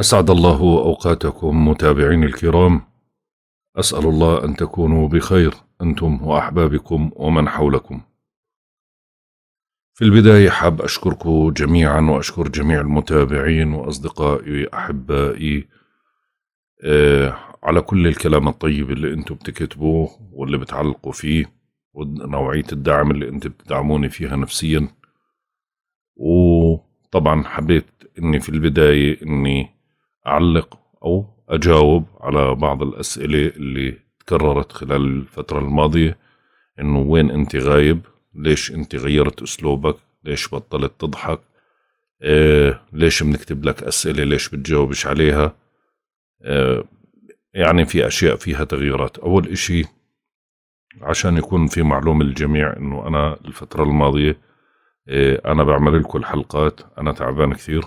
أسعد الله أوقاتكم متابعين الكرام أسأل الله أن تكونوا بخير أنتم وأحبابكم ومن حولكم في البداية حاب أشكركم جميعا وأشكر جميع المتابعين وأصدقائي أحبائي آه، على كل الكلام الطيب اللي أنتم بتكتبوه واللي بتعلقوا فيه ونوعية الدعم اللي أنتم بتدعموني فيها نفسيا وطبعا حبيت أني في البداية أني أعلق أو أجاوب على بعض الأسئلة اللي تكررت خلال الفترة الماضية إنه وين أنت غايب ليش أنت غيرت أسلوبك ليش بطلت تضحك إيه ليش بنكتب لك أسئلة ليش بتجاوبش عليها إيه يعني في أشياء فيها تغييرات أول إشي عشان يكون في معلومة للجميع إنه أنا الفترة الماضية إيه أنا بعمل لكم الحلقات أنا تعبان كثير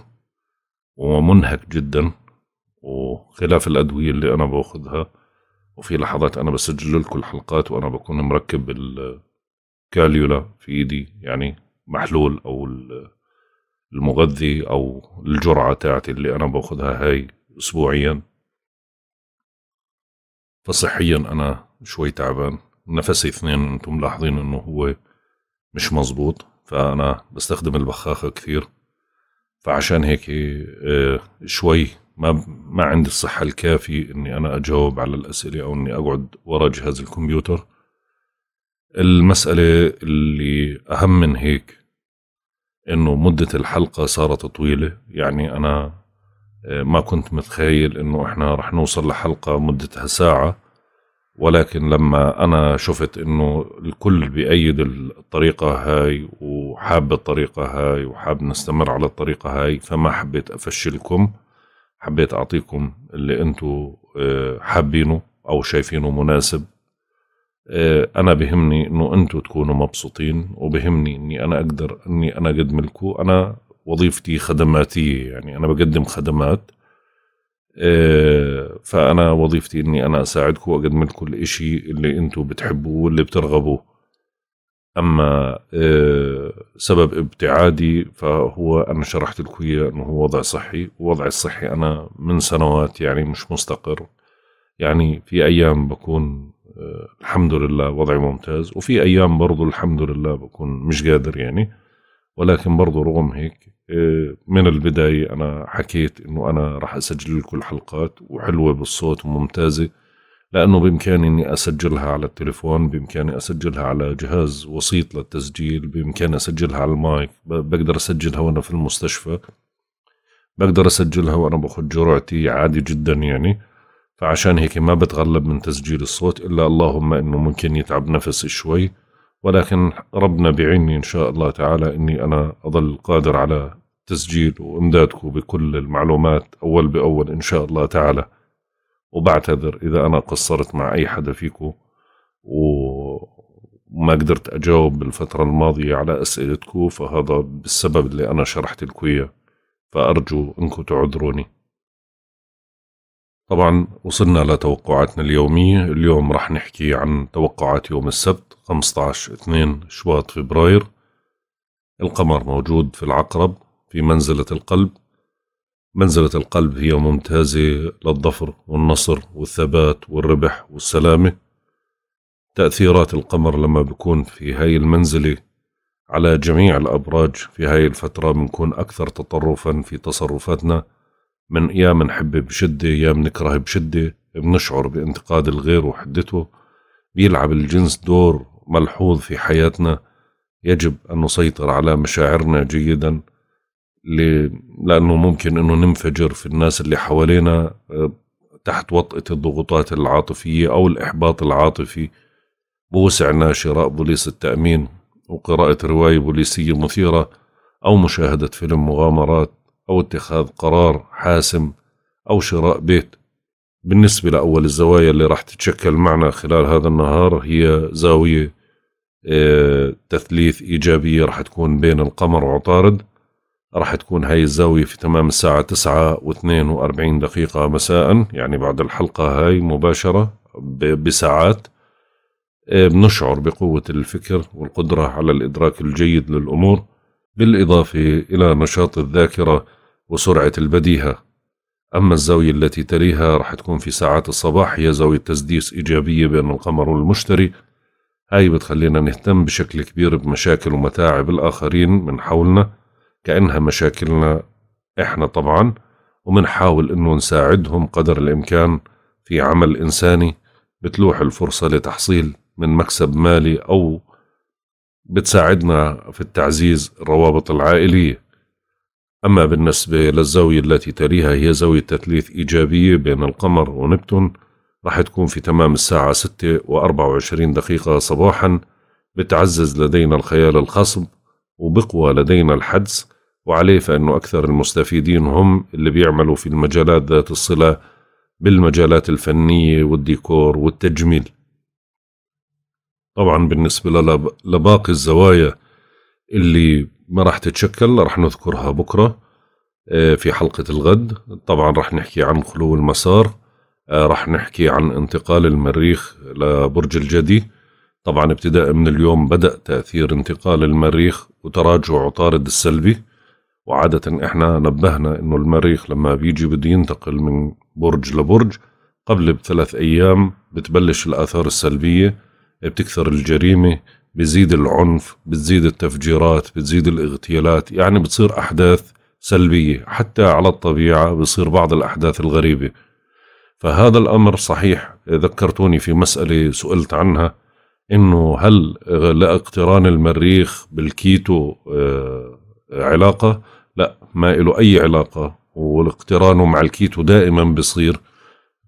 ومنهك جدا وخلاف الأدوية اللي أنا باخذها وفي لحظات أنا بسجل لكم الحلقات وأنا بكون مركب الكاليولا في إيدي يعني محلول أو المغذي أو الجرعة تاعتي اللي أنا باخذها هاي أسبوعيا فصحيا أنا شوي تعبان نفسي اثنين أنتم ملاحظين أنه هو مش مزبوط فأنا بستخدم البخاخة كثير فعشان هيك آه، شوي ما ما عندي الصحه الكافيه اني انا اجاوب على الاسئله او اني اقعد ورا جهاز الكمبيوتر المساله اللي اهم من هيك انه مده الحلقه صارت طويله يعني انا آه، ما كنت متخيل انه احنا رح نوصل لحلقه مدتها ساعه ولكن لما انا شفت انه الكل بأيد الطريقه هاي وحاب الطريقه هاي وحاب نستمر على الطريقه هاي فما حبيت افشلكم حبيت أعطيكم اللي أنتوا آه، حابينه أو شايفينه مناسب آه، أنا بهمني إنه أنتوا تكونوا مبسوطين وبهمني إني أنا أقدر إني أنا أقدم لكم أنا وظيفتي خدماتية يعني أنا بقدم خدمات آه، فأنا وظيفتي إني أنا أساعدكم وأقدم لكم الإشي اللي أنتوا بتحبوه واللي بترغبوه اما آه، سبب ابتعادي فهو انا شرحت لكم اياه انه هو وضع صحي ووضعي الصحي انا من سنوات يعني مش مستقر يعني في ايام بكون آه، الحمد لله وضعي ممتاز وفي ايام برضو الحمد لله بكون مش قادر يعني ولكن برضو رغم هيك آه، من البداية أنا حكيت أنه أنا راح أسجل لكم الحلقات وحلوة بالصوت وممتازة لأنه بإمكاني أني أسجلها على التليفون بإمكاني أسجلها على جهاز وسيط للتسجيل بإمكاني أسجلها على المايك بقدر أسجلها وأنا في المستشفى بقدر أسجلها وأنا بأخذ جرعتي عادي جدا يعني فعشان هيك ما بتغلب من تسجيل الصوت إلا اللهم إنه ممكن يتعب نفسي شوي ولكن ربنا بيعيني إن شاء الله تعالى إني أنا أظل قادر على تسجيل وإمدادكم بكل المعلومات أول بأول إن شاء الله تعالى وبعتذر إذا أنا قصرت مع أي حدا فيكم وما قدرت أجاوب بالفترة الماضية على أسئلتكم فهذا بالسبب اللي أنا شرحت لكم إياه فأرجو أنكم تعذروني طبعا وصلنا لتوقعاتنا اليومية اليوم رح نحكي عن توقعات يوم السبت 15-2 شباط فبراير القمر موجود في العقرب في منزلة القلب منزلة القلب هي ممتازة للظفر والنصر والثبات والربح والسلامة تأثيرات القمر لما بكون في هاي المنزلة على جميع الأبراج في هاي الفترة بنكون أكثر تطرفا في تصرفاتنا من يا منحب بشدة يا منكره بشدة بنشعر بانتقاد الغير وحدته بيلعب الجنس دور ملحوظ في حياتنا يجب أن نسيطر على مشاعرنا جيدا لأنه ممكن أنه ننفجر في الناس اللي حوالينا آه، تحت وطأة الضغوطات العاطفية أو الإحباط العاطفي بوسعنا شراء بوليس التأمين وقراءة رواية بوليسية مثيرة أو مشاهدة فيلم مغامرات أو اتخاذ قرار حاسم أو شراء بيت بالنسبة لأول الزوايا اللي راح تتشكل معنا خلال هذا النهار هي زاوية آه، تثليث إيجابية راح تكون بين القمر وعطارد راح تكون هاي الزاوية في تمام الساعة تسعة واثنين وأربعين دقيقة مساء يعني بعد الحلقة هاي مباشرة بساعات آه، بنشعر بقوة الفكر والقدرة على الإدراك الجيد للأمور بالإضافة إلى نشاط الذاكرة وسرعة البديهة أما الزاوية التي تليها راح تكون في ساعات الصباح هي زاوية تسديس إيجابية بين القمر والمشتري هاي بتخلينا نهتم بشكل كبير بمشاكل ومتاعب الآخرين من حولنا كأنها مشاكلنا إحنا طبعا ومنحاول إنه نساعدهم قدر الإمكان في عمل إنساني بتلوح الفرصة لتحصيل من مكسب مالي أو بتساعدنا في التعزيز الروابط العائلية أما بالنسبة للزاوية التي تليها هي زاوية تثليث إيجابية بين القمر ونبتون راح تكون في تمام الساعة 6 و 24 دقيقة صباحا بتعزز لدينا الخيال الخصب وبقوى لدينا الحدس وعليه فإنه أكثر المستفيدين هم اللي بيعملوا في المجالات ذات الصلة بالمجالات الفنية والديكور والتجميل طبعا بالنسبة لباقي الزوايا اللي ما راح تتشكل راح نذكرها بكرة آه، في حلقة الغد طبعا راح نحكي عن خلو المسار آه، راح نحكي عن انتقال المريخ لبرج الجدي طبعا ابتداء من اليوم بدأ تأثير انتقال المريخ وتراجع عطارد السلبي وعادة احنا نبهنا انه المريخ لما بيجي بده ينتقل من برج لبرج قبل بثلاث ايام بتبلش الاثار السلبية بتكثر الجريمة بزيد العنف بتزيد التفجيرات بتزيد الاغتيالات يعني بتصير احداث سلبية حتى على الطبيعة بصير بعض الاحداث الغريبة فهذا الامر صحيح ذكرتوني في مسألة سئلت عنها انه هل آه، لقى اقتران المريخ بالكيتو آه، علاقه؟ لا ما له اي علاقه والاقترانه مع الكيتو دائما بصير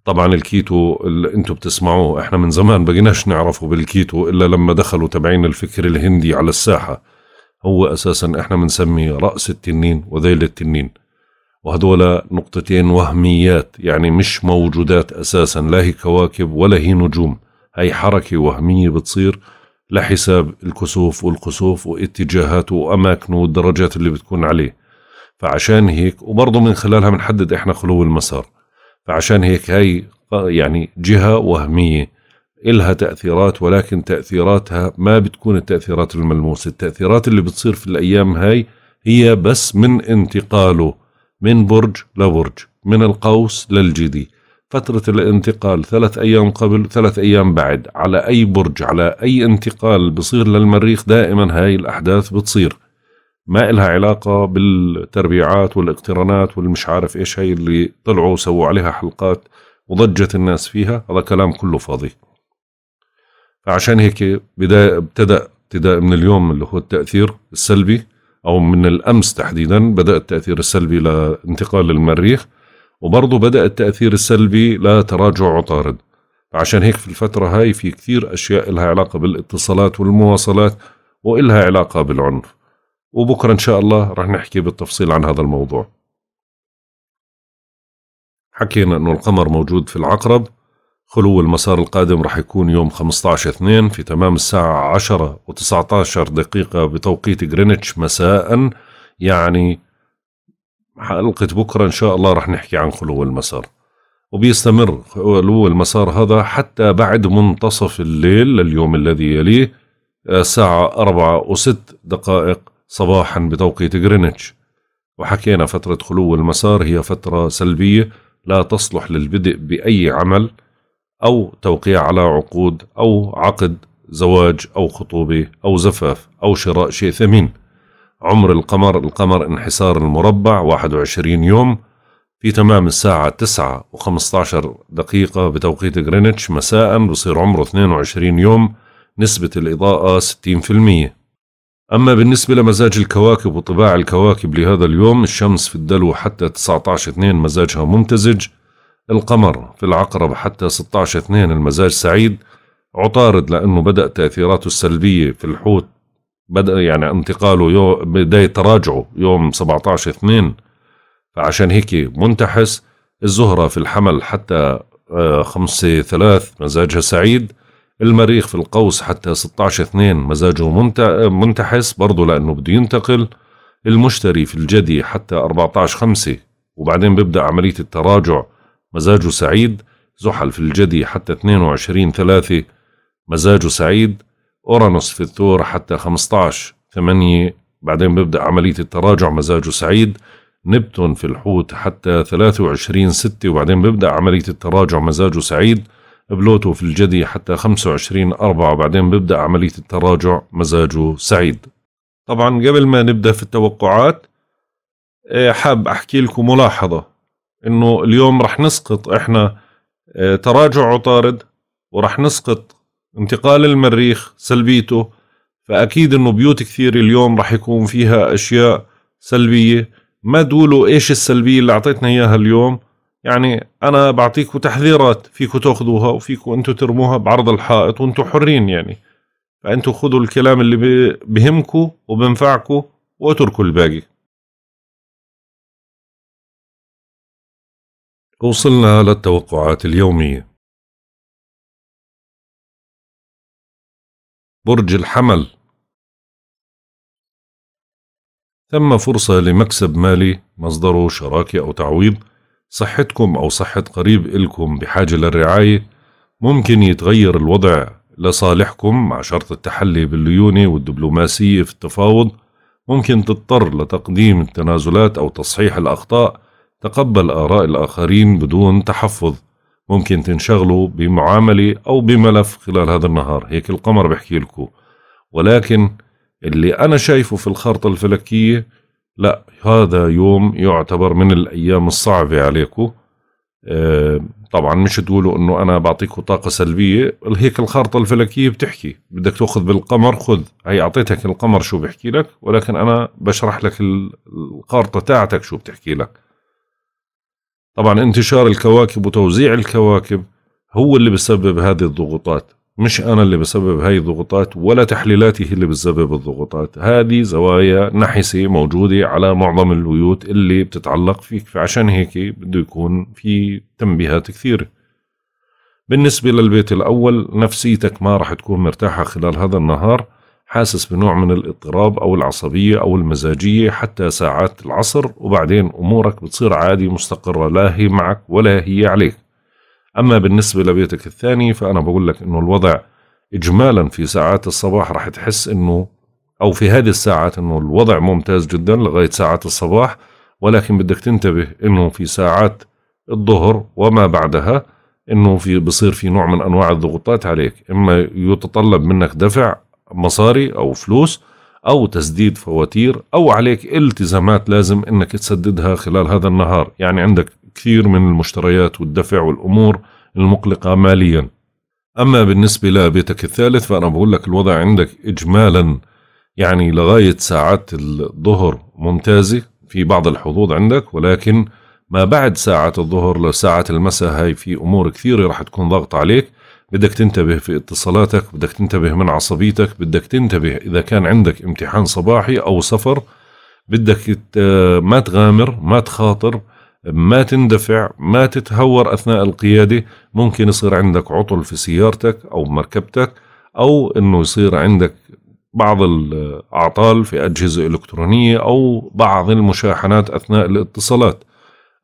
طبعا الكيتو اللي انتم بتسمعوه احنا من زمان بقيناش نعرفه بالكيتو الا لما دخلوا تبعين الفكر الهندي على الساحه هو اساسا احنا بنسميه راس التنين وذيل التنين وهدول نقطتين وهميات يعني مش موجودات اساسا لا هي كواكب ولا هي نجوم هي حركة وهمية بتصير لحساب الكسوف والكسوف واتجاهاته وأماكنه والدرجات اللي بتكون عليه فعشان هيك وبرضه من خلالها بنحدد إحنا خلو المسار فعشان هيك هي يعني جهة وهمية إلها تأثيرات ولكن تأثيراتها ما بتكون التأثيرات الملموسة التأثيرات اللي بتصير في الأيام هاي هي بس من انتقاله من برج لبرج من القوس للجدي فترة الانتقال ثلاث أيام قبل ثلاث أيام بعد على أي برج على أي انتقال بصير للمريخ دائما هاي الأحداث بتصير ما إلها علاقة بالتربيعات والاقترانات والمش عارف إيش هاي اللي طلعوا وسووا عليها حلقات وضجت الناس فيها هذا كلام كله فاضي فعشان هيك بداية ابتدأ ابتداء من اليوم اللي هو التأثير السلبي أو من الأمس تحديدا بدأ التأثير السلبي لانتقال المريخ وبرضه بدأ التأثير السلبي لا تراجع عطارد عشان هيك في الفترة هاي في كثير أشياء لها علاقة بالاتصالات والمواصلات وإلها علاقة بالعنف وبكرة إن شاء الله رح نحكي بالتفصيل عن هذا الموضوع حكينا أنه القمر موجود في العقرب خلو المسار القادم رح يكون يوم 15 2 في تمام الساعة 10 و19 دقيقة بتوقيت غرينتش مساء يعني حلقة بكرة إن شاء الله رح نحكي عن خلو المسار وبيستمر خلو المسار هذا حتى بعد منتصف الليل لليوم الذي يليه آه، الساعة أربعة وست دقائق صباحا بتوقيت غرينتش وحكينا فترة خلو المسار هي فترة سلبية لا تصلح للبدء بأي عمل أو توقيع على عقود أو عقد زواج أو خطوبة أو زفاف أو شراء شيء ثمين عمر القمر القمر انحسار المربع 21 يوم في تمام الساعة 9 و15 دقيقة بتوقيت غرينتش مساء بصير عمره 22 يوم نسبة الإضاءة 60% أما بالنسبة لمزاج الكواكب وطباع الكواكب لهذا اليوم الشمس في الدلو حتى 19-2 مزاجها ممتزج القمر في العقرب حتى 16-2 المزاج سعيد عطارد لأنه بدأ تأثيراته السلبية في الحوت بدأ يعني انتقاله يوم بداية تراجعه يوم 17 2 فعشان هيك منتحس الزهرة في الحمل حتى آه، خمسة ثلاث مزاجها سعيد المريخ في القوس حتى 16 2 مزاجه منتحس برضه لأنه بده ينتقل المشتري في الجدي حتى 14 5 وبعدين بيبدأ عملية التراجع مزاجه سعيد زحل في الجدي حتى 22 3 مزاجه سعيد أورانوس في الثور حتى 15 8 بعدين بيبدأ عملية التراجع مزاجه سعيد نبتون في الحوت حتى 23 6 وبعدين بيبدأ عملية التراجع مزاجه سعيد بلوتو في الجدي حتى 25 4 وبعدين بيبدأ عملية التراجع مزاجه سعيد طبعا قبل ما نبدأ في التوقعات إيه، حاب أحكي لكم ملاحظة انه اليوم رح نسقط احنا إيه، تراجع عطارد ورح نسقط انتقال المريخ سلبيته فأكيد أنه بيوت كثير اليوم رح يكون فيها أشياء سلبية ما تقولوا إيش السلبية اللي أعطيتنا إياها اليوم يعني أنا بعطيكم تحذيرات فيكم تأخذوها وفيكم أنتم ترموها بعرض الحائط وأنتم حرين يعني فأنتم خذوا الكلام اللي بهمكم وبنفعكم واتركوا الباقي وصلنا للتوقعات اليوميه برج الحمل ثم فرصة لمكسب مالي مصدره شراكة أو تعويض صحتكم أو صحة قريب إلكم بحاجة للرعاية ممكن يتغير الوضع لصالحكم مع شرط التحلي بالليونة والدبلوماسية في التفاوض ممكن تضطر لتقديم التنازلات أو تصحيح الأخطاء تقبل آراء الآخرين بدون تحفظ ممكن تنشغلوا بمعاملة أو بملف خلال هذا النهار هيك القمر بحكي لكم ولكن اللي أنا شايفه في الخارطة الفلكية لا هذا يوم يعتبر من الأيام الصعبة عليكم آه، طبعا مش تقولوا انه انا بعطيكم طاقه سلبيه هيك الخارطه الفلكيه بتحكي بدك تاخذ بالقمر خذ هي اعطيتك القمر شو بحكي لك ولكن انا بشرح لك الخارطه تاعتك شو بتحكي لك طبعا انتشار الكواكب وتوزيع الكواكب هو اللي بسبب هذه الضغوطات مش أنا اللي بسبب هاي الضغوطات ولا تحليلاتي هي اللي بتسبب الضغوطات هذه زوايا نحسة موجودة على معظم البيوت اللي بتتعلق فيك فعشان هيك بده يكون في تنبيهات كثيرة بالنسبة للبيت الأول نفسيتك ما راح تكون مرتاحة خلال هذا النهار حاسس بنوع من الاضطراب أو العصبية أو المزاجية حتى ساعات العصر وبعدين أمورك بتصير عادي مستقرة لا هي معك ولا هي عليك أما بالنسبة لبيتك الثاني فأنا بقول لك أنه الوضع إجمالا في ساعات الصباح رح تحس أنه أو في هذه الساعات أنه الوضع ممتاز جدا لغاية ساعات الصباح ولكن بدك تنتبه أنه في ساعات الظهر وما بعدها أنه في بصير في نوع من أنواع الضغوطات عليك إما يتطلب منك دفع مصاري أو فلوس أو تسديد فواتير أو عليك التزامات لازم أنك تسددها خلال هذا النهار يعني عندك كثير من المشتريات والدفع والأمور المقلقة ماليا أما بالنسبة لبيتك الثالث فأنا بقول لك الوضع عندك إجمالا يعني لغاية ساعات الظهر ممتازة في بعض الحظوظ عندك ولكن ما بعد ساعة الظهر لساعة المساء هاي في أمور كثيرة رح تكون ضغط عليك بدك تنتبه في اتصالاتك بدك تنتبه من عصبيتك بدك تنتبه إذا كان عندك امتحان صباحي أو سفر بدك ما تغامر ما تخاطر ما تندفع ما تتهور أثناء القيادة ممكن يصير عندك عطل في سيارتك أو مركبتك أو أنه يصير عندك بعض الأعطال في أجهزة إلكترونية أو بعض المشاحنات أثناء الاتصالات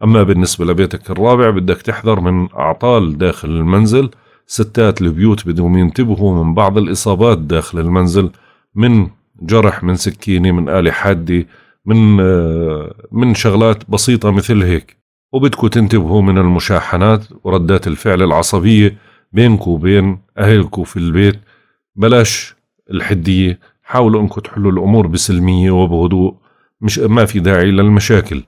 أما بالنسبة لبيتك الرابع بدك تحذر من أعطال داخل المنزل ستات البيوت بدهم ينتبهوا من بعض الإصابات داخل المنزل من جرح من سكينة من آلة حادة من آه، من شغلات بسيطة مثل هيك وبدكم تنتبهوا من المشاحنات وردات الفعل العصبية بينكم وبين أهلكم في البيت بلاش الحدية حاولوا انكم تحلوا الأمور بسلمية وبهدوء مش ما في داعي للمشاكل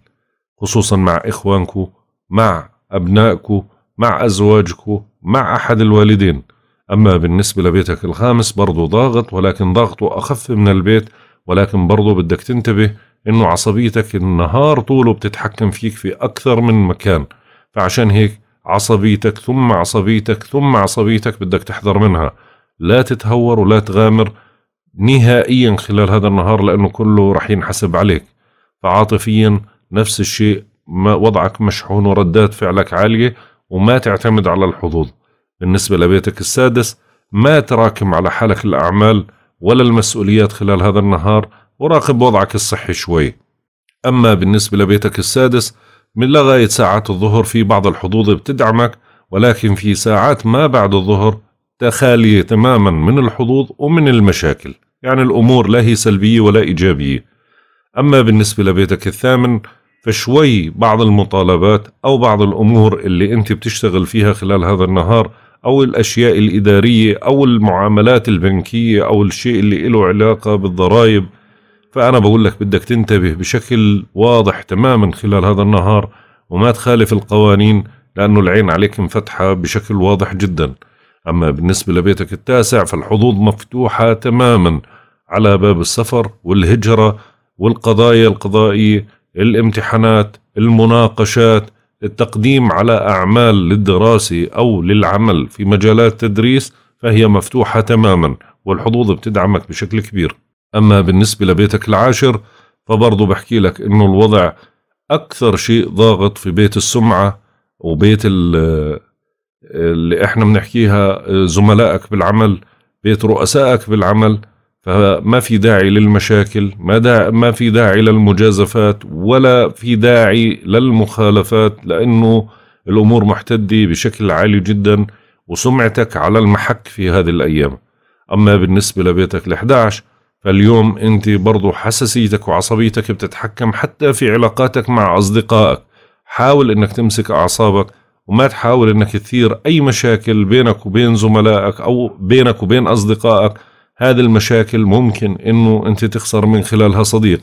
خصوصا مع إخوانكم مع أبنائكم مع أزواجك مع أحد الوالدين أما بالنسبة لبيتك الخامس برضو ضاغط ولكن ضغطه أخف من البيت ولكن برضو بدك تنتبه إنه عصبيتك النهار طوله بتتحكم فيك في أكثر من مكان فعشان هيك عصبيتك ثم عصبيتك ثم عصبيتك بدك تحذر منها لا تتهور ولا تغامر نهائيا خلال هذا النهار لأنه كله رح ينحسب عليك فعاطفيا نفس الشيء ما وضعك مشحون وردات فعلك عالية وما تعتمد على الحظوظ بالنسبة لبيتك السادس ما تراكم على حالك الأعمال ولا المسؤوليات خلال هذا النهار وراقب وضعك الصحي شوي أما بالنسبة لبيتك السادس من لغاية ساعات الظهر في بعض الحظوظ بتدعمك ولكن في ساعات ما بعد الظهر تخالية تماما من الحظوظ ومن المشاكل يعني الأمور لا هي سلبية ولا إيجابية أما بالنسبة لبيتك الثامن فشوي بعض المطالبات أو بعض الأمور اللي أنت بتشتغل فيها خلال هذا النهار أو الأشياء الإدارية أو المعاملات البنكية أو الشيء اللي له علاقة بالضرائب فأنا بقول لك بدك تنتبه بشكل واضح تماما خلال هذا النهار وما تخالف القوانين لأنه العين عليك مفتحة بشكل واضح جدا أما بالنسبة لبيتك التاسع فالحظوظ مفتوحة تماما على باب السفر والهجرة والقضايا القضائية الامتحانات المناقشات التقديم على أعمال للدراسة أو للعمل في مجالات تدريس فهي مفتوحة تماما والحظوظ بتدعمك بشكل كبير أما بالنسبة لبيتك العاشر فبرضه بحكي لك إنه الوضع أكثر شيء ضاغط في بيت السمعة وبيت اللي إحنا بنحكيها زملائك بالعمل بيت رؤسائك بالعمل فما في داعي للمشاكل ما, دا ما في داعي للمجازفات ولا في داعي للمخالفات لأنه الأمور محتدة بشكل عالي جدا وسمعتك على المحك في هذه الأيام أما بالنسبة لبيتك ال11 فاليوم أنت برضو حساسيتك وعصبيتك بتتحكم حتى في علاقاتك مع أصدقائك حاول أنك تمسك أعصابك وما تحاول أنك تثير أي مشاكل بينك وبين زملائك أو بينك وبين أصدقائك هذه المشاكل ممكن انه انت تخسر من خلالها صديق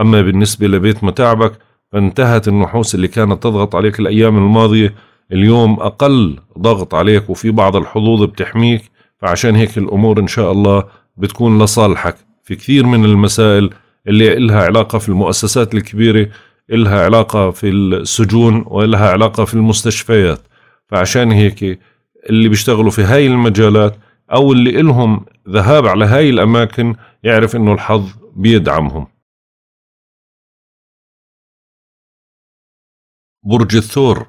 اما بالنسبة لبيت متاعبك فانتهت النحوس اللي كانت تضغط عليك الايام الماضية اليوم اقل ضغط عليك وفي بعض الحظوظ بتحميك فعشان هيك الامور ان شاء الله بتكون لصالحك في كثير من المسائل اللي إلها علاقة في المؤسسات الكبيرة إلها علاقة في السجون وإلها علاقة في المستشفيات فعشان هيك اللي بيشتغلوا في هاي المجالات أو اللي إلهم ذهاب على هاي الأماكن يعرف إنه الحظ بيدعمهم برج الثور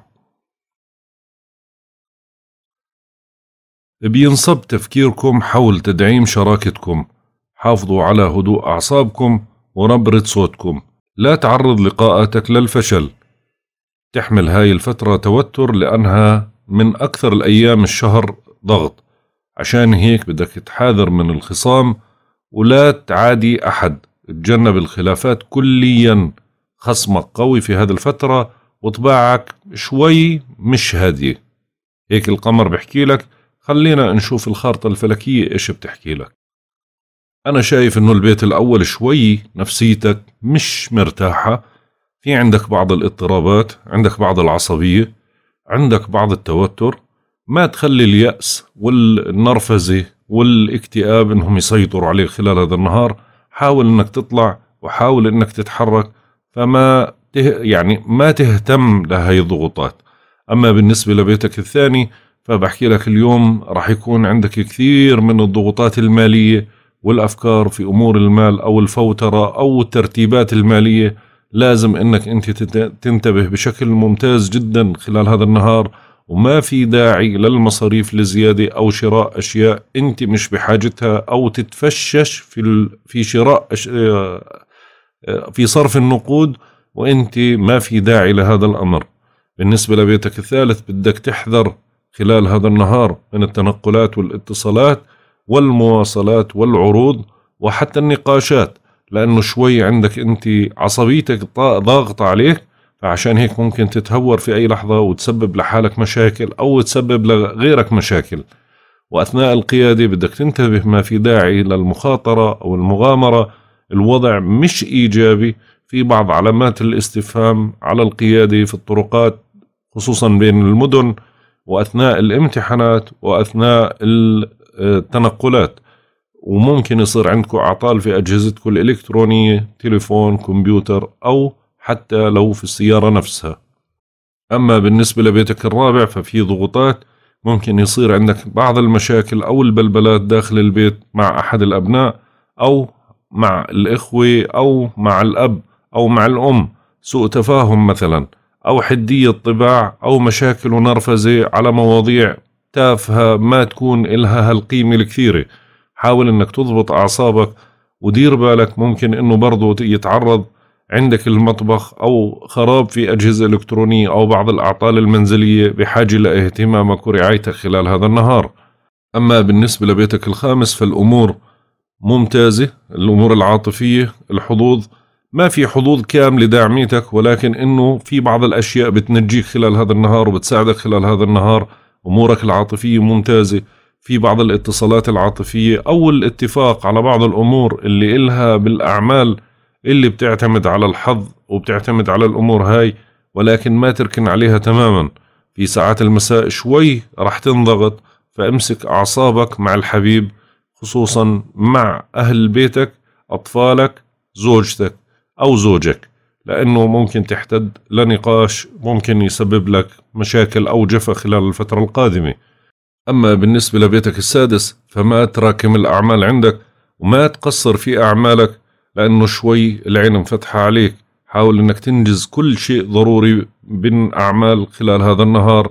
بينصب تفكيركم حول تدعيم شراكتكم حافظوا على هدوء أعصابكم ونبرة صوتكم لا تعرض لقاءاتك للفشل تحمل هاي الفترة توتر لأنها من أكثر الأيام الشهر ضغط عشان هيك بدك تحاذر من الخصام ولا تعادي أحد تجنب الخلافات كليا خصمك قوي في هذه الفترة وطباعك شوي مش هادية هيك القمر بحكي لك خلينا نشوف الخارطة الفلكية إيش بتحكي لك أنا شايف إنه البيت الأول شوي نفسيتك مش مرتاحة في عندك بعض الاضطرابات عندك بعض العصبية عندك بعض التوتر ما تخلي اليأس والنرفزة والاكتئاب انهم يسيطروا عليك خلال هذا النهار حاول انك تطلع وحاول انك تتحرك فما ته يعني ما تهتم لهي الضغوطات اما بالنسبة لبيتك الثاني فبحكي لك اليوم راح يكون عندك كثير من الضغوطات المالية والافكار في امور المال او الفوترة او الترتيبات المالية لازم انك انت تنتبه بشكل ممتاز جدا خلال هذا النهار وما في داعي للمصاريف لزيادة أو شراء أشياء أنت مش بحاجتها أو تتفشش في ال... في شراء أش... آه، آه، في صرف النقود وأنت ما في داعي لهذا الأمر بالنسبة لبيتك الثالث بدك تحذر خلال هذا النهار من التنقلات والاتصالات والمواصلات والعروض وحتى النقاشات لأنه شوي عندك أنت عصبيتك ضاغطة عليك فعشان هيك ممكن تتهور في أي لحظة وتسبب لحالك مشاكل أو تسبب لغيرك مشاكل وأثناء القيادة بدك تنتبه ما في داعي للمخاطرة أو المغامرة الوضع مش إيجابي في بعض علامات الاستفهام على القيادة في الطرقات خصوصا بين المدن وأثناء الامتحانات وأثناء التنقلات وممكن يصير عندكم أعطال في أجهزتكم الإلكترونية تليفون كمبيوتر أو حتى لو في السيارة نفسها أما بالنسبة لبيتك الرابع ففي ضغوطات ممكن يصير عندك بعض المشاكل أو البلبلات داخل البيت مع أحد الأبناء أو مع الإخوة أو مع الأب أو مع الأم سوء تفاهم مثلا أو حدية طباع أو مشاكل ونرفزة على مواضيع تافهة ما تكون إلها هالقيمة الكثيرة حاول إنك تضبط أعصابك ودير بالك ممكن إنه برضه يتعرض عندك المطبخ أو خراب في أجهزة إلكترونية أو بعض الأعطال المنزلية بحاجة لاهتمامك ورعايتك خلال هذا النهار أما بالنسبة لبيتك الخامس فالأمور ممتازة الأمور العاطفية الحظوظ ما في حظوظ كاملة داعميتك ولكن إنه في بعض الأشياء بتنجيك خلال هذا النهار وبتساعدك خلال هذا النهار أمورك العاطفية ممتازة في بعض الاتصالات العاطفية أو الاتفاق على بعض الأمور اللي إلها بالأعمال اللي بتعتمد على الحظ وبتعتمد على الأمور هاي ولكن ما تركن عليها تماما في ساعات المساء شوي راح تنضغط فامسك أعصابك مع الحبيب خصوصا مع أهل بيتك أطفالك زوجتك أو زوجك لأنه ممكن تحتد لنقاش ممكن يسبب لك مشاكل أو جفا خلال الفترة القادمة أما بالنسبة لبيتك السادس فما تراكم الأعمال عندك وما تقصر في أعمالك لأنه شوي العين مفتحة عليك حاول أنك تنجز كل شيء ضروري بين أعمال خلال هذا النهار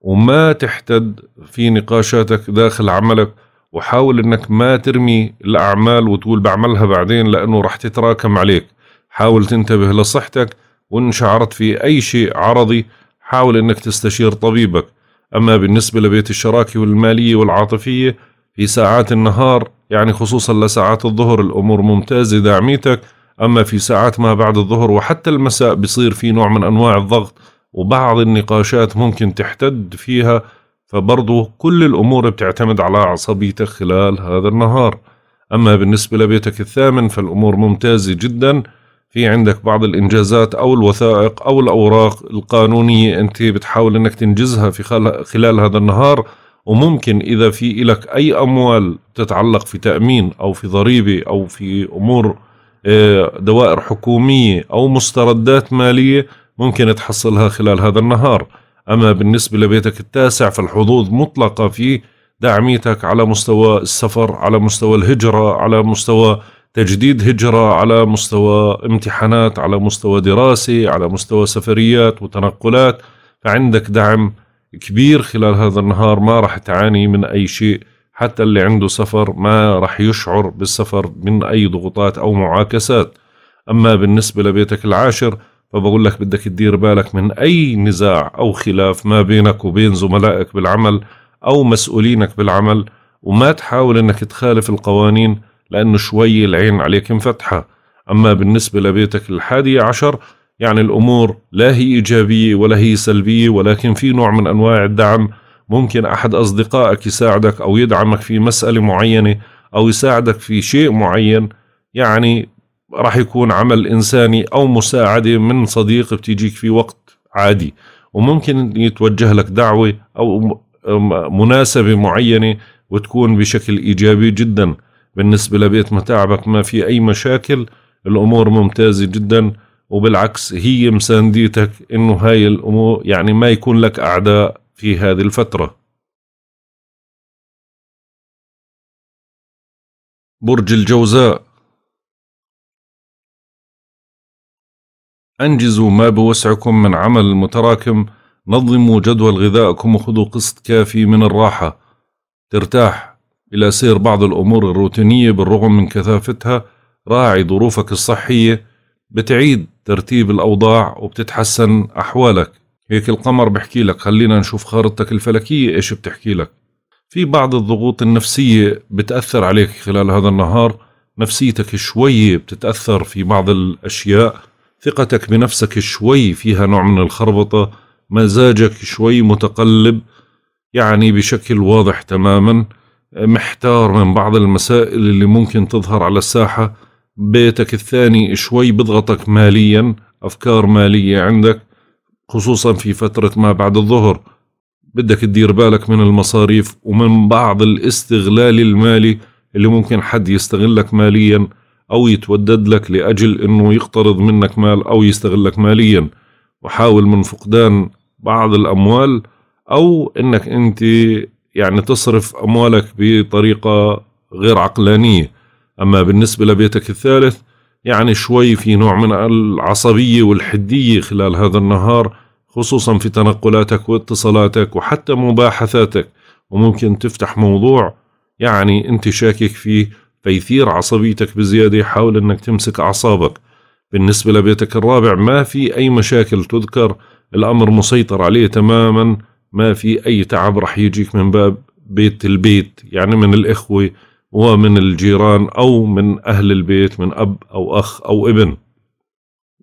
وما تحتد في نقاشاتك داخل عملك وحاول أنك ما ترمي الأعمال وتقول بعملها بعدين لأنه راح تتراكم عليك حاول تنتبه لصحتك وإن شعرت في أي شيء عرضي حاول أنك تستشير طبيبك أما بالنسبة لبيت الشراكة والمالية والعاطفية في ساعات النهار يعني خصوصا لساعات الظهر الأمور ممتازة داعميتك أما في ساعات ما بعد الظهر وحتى المساء بصير في نوع من أنواع الضغط وبعض النقاشات ممكن تحتد فيها فبرضو كل الأمور بتعتمد على عصبيتك خلال هذا النهار أما بالنسبة لبيتك الثامن فالأمور ممتازة جدا في عندك بعض الإنجازات أو الوثائق أو الأوراق القانونية أنت بتحاول أنك تنجزها في خلال هذا النهار وممكن إذا في إلك أي أموال تتعلق في تأمين أو في ضريبة أو في أمور آه، دوائر حكومية أو مستردات مالية ممكن تحصلها خلال هذا النهار أما بالنسبة لبيتك التاسع فالحظوظ مطلقة في دعميتك على مستوى السفر على مستوى الهجرة على مستوى تجديد هجرة على مستوى امتحانات على مستوى دراسة على مستوى سفريات وتنقلات فعندك دعم كبير خلال هذا النهار ما راح تعاني من أي شيء حتى اللي عنده سفر ما راح يشعر بالسفر من أي ضغوطات أو معاكسات أما بالنسبة لبيتك العاشر فبقول لك بدك تدير بالك من أي نزاع أو خلاف ما بينك وبين زملائك بالعمل أو مسؤولينك بالعمل وما تحاول أنك تخالف القوانين لأنه شوي العين عليك مفتحة أما بالنسبة لبيتك الحادي عشر يعني الأمور لا هي إيجابية ولا هي سلبية ولكن في نوع من أنواع الدعم ممكن أحد أصدقائك يساعدك أو يدعمك في مسألة معينة أو يساعدك في شيء معين يعني راح يكون عمل إنساني أو مساعدة من صديق بتيجيك في وقت عادي وممكن يتوجه لك دعوة أو مناسبة معينة وتكون بشكل إيجابي جدا بالنسبة لبيت متاعبك ما في أي مشاكل الأمور ممتازة جدا وبالعكس هي مسانديتك انه هاي الامور يعني ما يكون لك اعداء في هذه الفتره برج الجوزاء أنجزوا ما بوسعكم من عمل متراكم نظموا جدول غذائكم وخذوا قسط كافي من الراحة ترتاح إلى سير بعض الأمور الروتينية بالرغم من كثافتها راعي ظروفك الصحية بتعيد ترتيب الأوضاع وبتتحسن أحوالك هيك القمر بحكي لك خلينا نشوف خارطتك الفلكية إيش بتحكي لك في بعض الضغوط النفسية بتأثر عليك خلال هذا النهار نفسيتك شوي بتتأثر في بعض الأشياء ثقتك بنفسك شوي فيها نوع من الخربطة مزاجك شوي متقلب يعني بشكل واضح تماما محتار من بعض المسائل اللي ممكن تظهر على الساحة بيتك الثاني شوي بضغطك ماليا أفكار مالية عندك خصوصا في فترة ما بعد الظهر بدك تدير بالك من المصاريف ومن بعض الاستغلال المالي اللي ممكن حد يستغلك ماليا أو يتودد لك لأجل أنه يقترض منك مال أو يستغلك ماليا وحاول من فقدان بعض الأموال أو أنك أنت يعني تصرف أموالك بطريقة غير عقلانية أما بالنسبة لبيتك الثالث يعني شوي في نوع من العصبية والحدية خلال هذا النهار خصوصا في تنقلاتك واتصالاتك وحتى مباحثاتك وممكن تفتح موضوع يعني أنت شاكك فيه فيثير عصبيتك بزيادة حاول أنك تمسك أعصابك بالنسبة لبيتك الرابع ما في أي مشاكل تذكر الأمر مسيطر عليه تماما ما في أي تعب رح يجيك من باب بيت البيت يعني من الإخوة ومن الجيران أو من أهل البيت من أب أو أخ أو ابن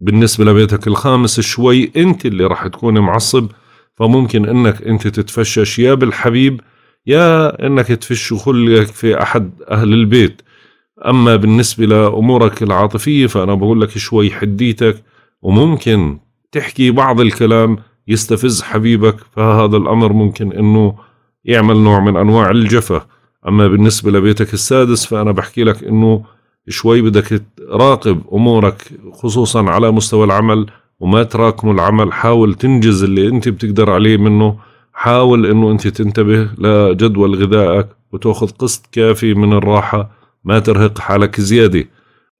بالنسبة لبيتك الخامس شوي أنت اللي راح تكون معصب فممكن أنك أنت تتفشش يا بالحبيب يا أنك تفش خلقك في أحد أهل البيت أما بالنسبة لأمورك العاطفية فأنا بقول لك شوي حديتك وممكن تحكي بعض الكلام يستفز حبيبك فهذا الأمر ممكن أنه يعمل نوع من أنواع الجفا أما بالنسبة لبيتك السادس فأنا بحكي لك أنه شوي بدك تراقب أمورك خصوصا على مستوى العمل وما تراكم العمل حاول تنجز اللي أنت بتقدر عليه منه حاول أنه أنت تنتبه لجدول غذائك وتأخذ قسط كافي من الراحة ما ترهق حالك زيادة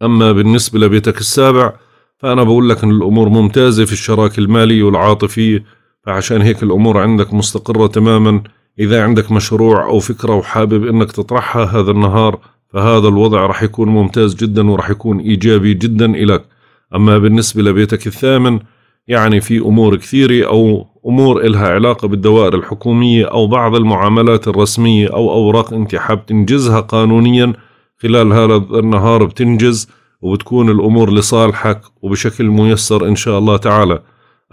أما بالنسبة لبيتك السابع فأنا بقول لك أن الأمور ممتازة في الشراكة المالية والعاطفية فعشان هيك الأمور عندك مستقرة تماماً إذا عندك مشروع أو فكرة وحابب أنك تطرحها هذا النهار فهذا الوضع رح يكون ممتاز جدا ورح يكون إيجابي جدا إلك أما بالنسبة لبيتك الثامن يعني في أمور كثيرة أو أمور إلها علاقة بالدوائر الحكومية أو بعض المعاملات الرسمية أو أوراق أنت حاب تنجزها قانونيا خلال هذا النهار بتنجز وبتكون الأمور لصالحك وبشكل ميسر إن شاء الله تعالى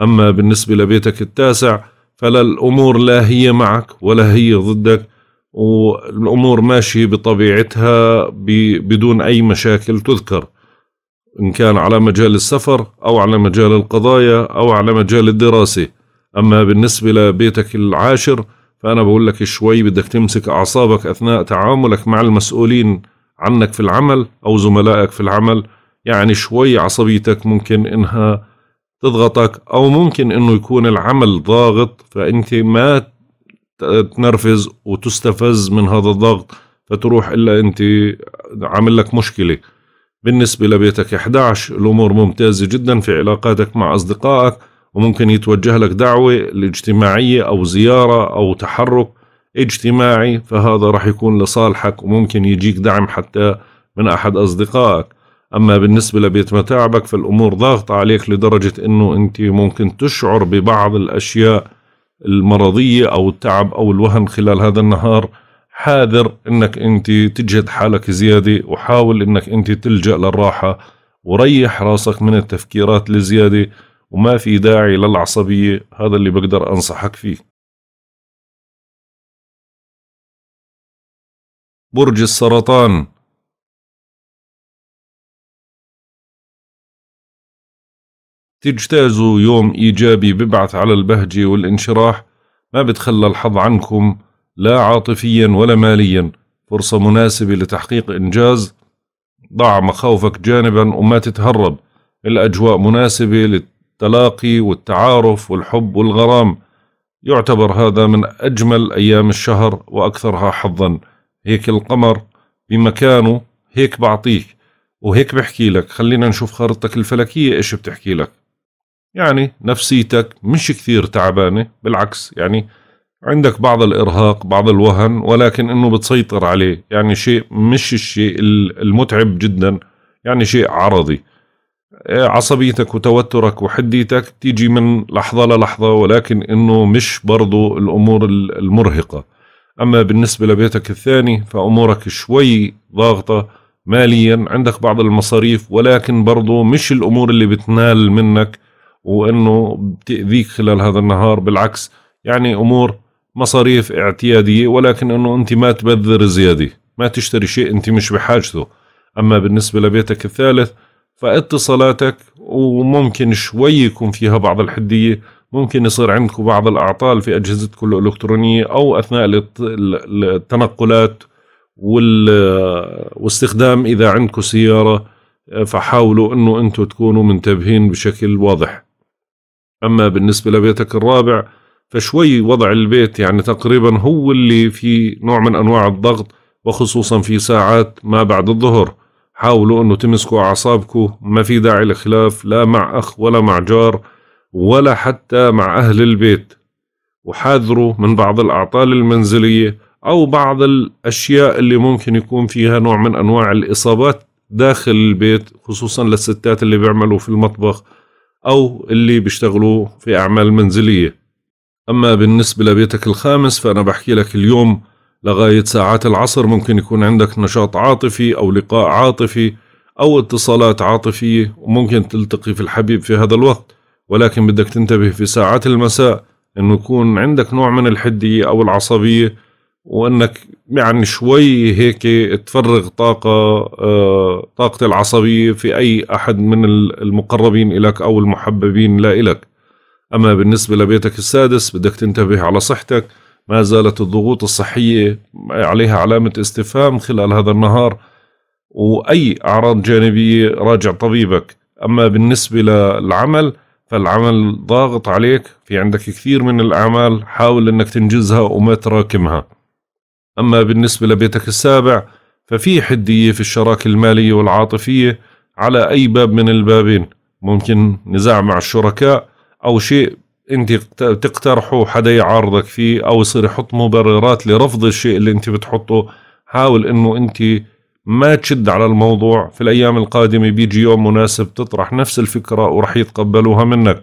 أما بالنسبة لبيتك التاسع فلا الأمور لا هي معك ولا هي ضدك والأمور ماشية بطبيعتها بدون أي مشاكل تذكر إن كان على مجال السفر أو على مجال القضايا أو على مجال الدراسة أما بالنسبة لبيتك العاشر فأنا بقول لك شوي بدك تمسك أعصابك أثناء تعاملك مع المسؤولين عنك في العمل أو زملائك في العمل يعني شوي عصبيتك ممكن إنها تضغطك او ممكن انه يكون العمل ضاغط فانت ما تنرفز وتستفز من هذا الضغط فتروح الا انت عامل لك مشكله بالنسبه لبيتك 11 الامور ممتازه جدا في علاقاتك مع اصدقائك وممكن يتوجه لك دعوه الاجتماعيه او زياره او تحرك اجتماعي فهذا راح يكون لصالحك وممكن يجيك دعم حتى من احد اصدقائك أما بالنسبة لبيت متاعبك فالأمور ضاغطة عليك لدرجة أنه أنت ممكن تشعر ببعض الأشياء المرضية أو التعب أو الوهن خلال هذا النهار حاذر أنك أنت تجهد حالك زيادة وحاول أنك أنت تلجأ للراحة وريح راسك من التفكيرات الزيادة وما في داعي للعصبية هذا اللي بقدر أنصحك فيه برج السرطان تجتازوا يوم إيجابي ببعث على البهجة والانشراح ما بتخلى الحظ عنكم لا عاطفيا ولا ماليا فرصة مناسبة لتحقيق إنجاز ضع مخاوفك جانبا وما تتهرب الأجواء مناسبة للتلاقي والتعارف والحب والغرام يعتبر هذا من أجمل أيام الشهر وأكثرها حظا هيك القمر بمكانه هيك بعطيك وهيك بحكي لك خلينا نشوف خارطتك الفلكية إيش بتحكي لك يعني نفسيتك مش كثير تعبانة بالعكس يعني عندك بعض الإرهاق بعض الوهن ولكن إنه بتسيطر عليه يعني شيء مش الشيء المتعب جدا يعني شيء عرضي آه، عصبيتك وتوترك وحديتك تيجي من لحظة للحظة ولكن إنه مش برضو الأمور المرهقة أما بالنسبة لبيتك الثاني فأمورك شوي ضاغطة ماليا عندك بعض المصاريف ولكن برضو مش الأمور اللي بتنال منك وانه بتاذيك خلال هذا النهار بالعكس يعني امور مصاريف اعتياديه ولكن انه انت ما تبذر زياده ما تشتري شيء انت مش بحاجته اما بالنسبه لبيتك الثالث فاتصالاتك وممكن شوي يكون فيها بعض الحديه ممكن يصير عندكم بعض الاعطال في اجهزتكم الالكترونيه او اثناء التنقلات واستخدام اذا عندكم سياره فحاولوا انه انتم تكونوا منتبهين بشكل واضح أما بالنسبة لبيتك الرابع فشوي وضع البيت يعني تقريبا هو اللي في نوع من أنواع الضغط وخصوصا في ساعات ما بعد الظهر حاولوا أنه تمسكوا أعصابكم ما في داعي لخلاف لا مع أخ ولا مع جار ولا حتى مع أهل البيت وحاذروا من بعض الأعطال المنزلية أو بعض الأشياء اللي ممكن يكون فيها نوع من أنواع الإصابات داخل البيت خصوصا للستات اللي بيعملوا في المطبخ أو اللي بيشتغلوا في أعمال منزلية أما بالنسبة لبيتك الخامس فأنا بحكي لك اليوم لغاية ساعات العصر ممكن يكون عندك نشاط عاطفي أو لقاء عاطفي أو اتصالات عاطفية وممكن تلتقي في الحبيب في هذا الوقت ولكن بدك تنتبه في ساعات المساء أنه يكون عندك نوع من الحدية أو العصبية وانك يعني شوي هيك تفرغ طاقة آه، طاقة العصبية في اي احد من المقربين الك او المحببين لا الك اما بالنسبة لبيتك السادس بدك تنتبه على صحتك ما زالت الضغوط الصحية عليها علامة استفهام خلال هذا النهار واي اعراض جانبية راجع طبيبك اما بالنسبة للعمل فالعمل ضاغط عليك في عندك كثير من الأعمال حاول أنك تنجزها وما تراكمها أما بالنسبة لبيتك السابع ففي حدية في الشراكة المالية والعاطفية على أي باب من البابين ممكن نزاع مع الشركاء أو شيء أنت تقترحه حدا يعارضك فيه أو يصير يحط مبررات لرفض الشيء اللي أنت بتحطه حاول أنه أنت ما تشد على الموضوع في الأيام القادمة بيجي يوم مناسب تطرح نفس الفكرة ورح يتقبلوها منك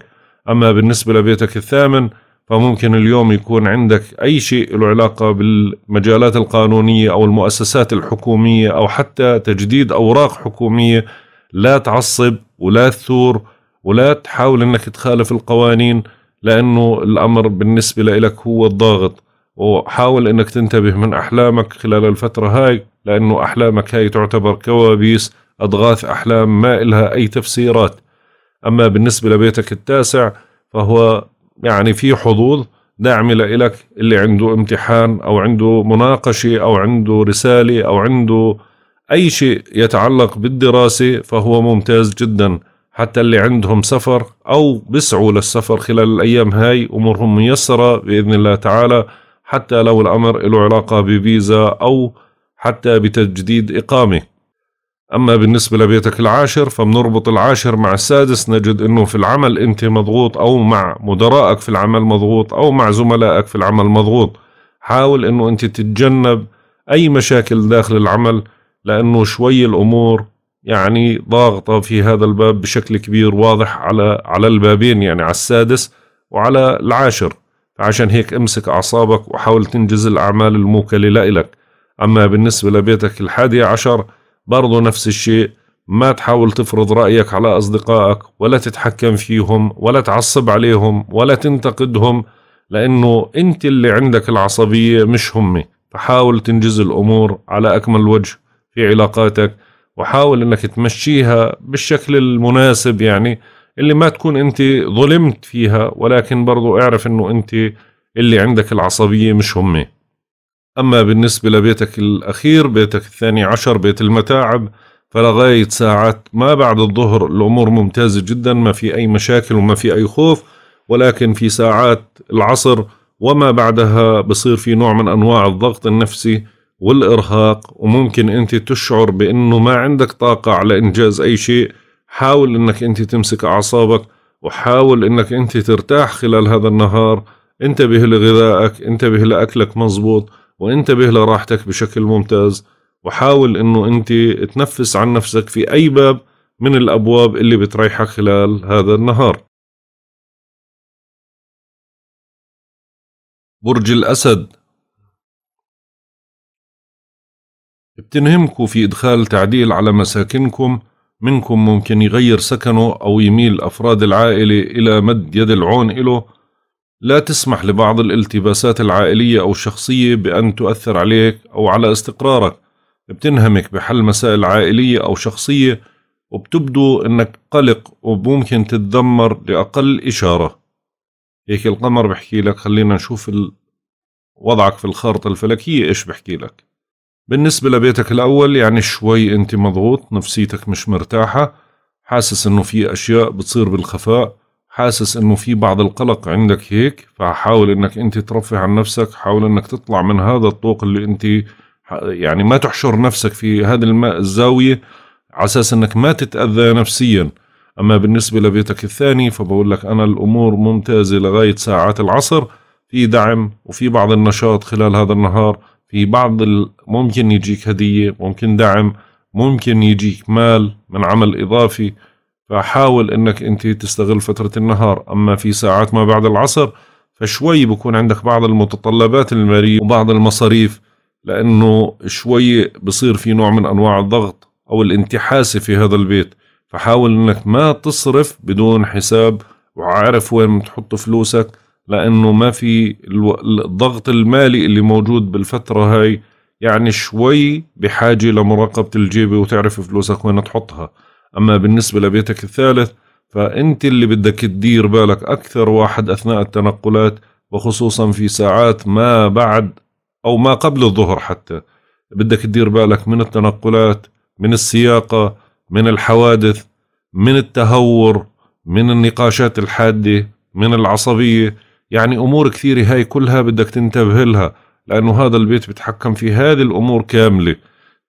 أما بالنسبة لبيتك الثامن فممكن اليوم يكون عندك أي شيء له علاقة بالمجالات القانونية أو المؤسسات الحكومية أو حتى تجديد أوراق حكومية لا تعصب ولا تثور ولا تحاول أنك تخالف القوانين لأنه الأمر بالنسبة لك هو الضاغط وحاول أنك تنتبه من أحلامك خلال الفترة هاي لأنه أحلامك هاي تعتبر كوابيس أضغاث أحلام ما إلها أي تفسيرات أما بالنسبة لبيتك التاسع فهو يعني في حظوظ داعمة لإلك اللي عنده امتحان أو عنده مناقشة أو عنده رسالة أو عنده أي شيء يتعلق بالدراسة فهو ممتاز جدا حتى اللي عندهم سفر أو بسعوا للسفر خلال الأيام هاي أمورهم ميسرة بإذن الله تعالى حتى لو الأمر له علاقة بفيزا أو حتى بتجديد إقامة أما بالنسبة لبيتك العاشر فبنربط العاشر مع السادس نجد أنه في العمل أنت مضغوط أو مع مدراءك في العمل مضغوط أو مع زملائك في العمل مضغوط حاول أنه أنت تتجنب أي مشاكل داخل العمل لأنه شوي الأمور يعني ضاغطة في هذا الباب بشكل كبير واضح على على البابين يعني على السادس وعلى العاشر فعشان هيك امسك أعصابك وحاول تنجز الأعمال الموكلة لإلك أما بالنسبة لبيتك الحادي عشر برضو نفس الشيء ما تحاول تفرض رأيك على أصدقائك ولا تتحكم فيهم ولا تعصب عليهم ولا تنتقدهم لأنه أنت اللي عندك العصبية مش هم فحاول تنجز الأمور على أكمل وجه في علاقاتك وحاول أنك تمشيها بالشكل المناسب يعني اللي ما تكون أنت ظلمت فيها ولكن برضو اعرف أنه أنت اللي عندك العصبية مش همه أما بالنسبة لبيتك الأخير بيتك الثاني عشر بيت المتاعب فلغاية ساعات ما بعد الظهر الأمور ممتازة جدا ما في أي مشاكل وما في أي خوف ولكن في ساعات العصر وما بعدها بصير في نوع من أنواع الضغط النفسي والإرهاق وممكن أنت تشعر بأنه ما عندك طاقة على إنجاز أي شيء حاول أنك أنت تمسك أعصابك وحاول أنك أنت ترتاح خلال هذا النهار انتبه لغذائك انتبه لأكلك مزبوط وانتبه لراحتك بشكل ممتاز وحاول انه انت تنفس عن نفسك في اي باب من الابواب اللي بتريحك خلال هذا النهار برج الاسد بتنهمكوا في إدخال تعديل على مساكنكم منكم ممكن يغير سكنه أو يميل أفراد العائلة إلى مد يد العون إله لا تسمح لبعض الالتباسات العائلية أو الشخصية بأن تؤثر عليك أو على استقرارك بتنهمك بحل مسائل عائلية أو شخصية وبتبدو أنك قلق وممكن تتذمر لأقل إشارة هيك القمر بحكي لك خلينا نشوف وضعك في الخارطة الفلكية إيش بحكي لك بالنسبة لبيتك الأول يعني شوي أنت مضغوط نفسيتك مش مرتاحة حاسس أنه في أشياء بتصير بالخفاء حاسس انه في بعض القلق عندك هيك فحاول انك انت ترفه عن نفسك حاول انك تطلع من هذا الطوق اللي انت يعني ما تحشر نفسك في هذه الزاوية على اساس انك ما تتأذى نفسيا اما بالنسبة لبيتك الثاني فبقول لك انا الامور ممتازة لغاية ساعات العصر في دعم وفي بعض النشاط خلال هذا النهار في بعض ممكن يجيك هدية ممكن دعم ممكن يجيك مال من عمل اضافي فحاول انك انت تستغل فترة النهار اما في ساعات ما بعد العصر فشوي بكون عندك بعض المتطلبات المالية وبعض المصاريف لانه شوي بصير في نوع من انواع الضغط او الانتحاسة في هذا البيت فحاول انك ما تصرف بدون حساب وعارف وين بتحط فلوسك لانه ما في الضغط المالي اللي موجود بالفترة هاي يعني شوي بحاجة لمراقبة الجيبة وتعرف فلوسك وين تحطها أما بالنسبة لبيتك الثالث فأنت اللي بدك تدير بالك أكثر واحد أثناء التنقلات وخصوصا في ساعات ما بعد أو ما قبل الظهر حتى بدك تدير بالك من التنقلات من السياقة من الحوادث من التهور من النقاشات الحادة من العصبية يعني أمور كثيرة هاي كلها بدك تنتبه لها لأنه هذا البيت بتحكم في هذه الأمور كاملة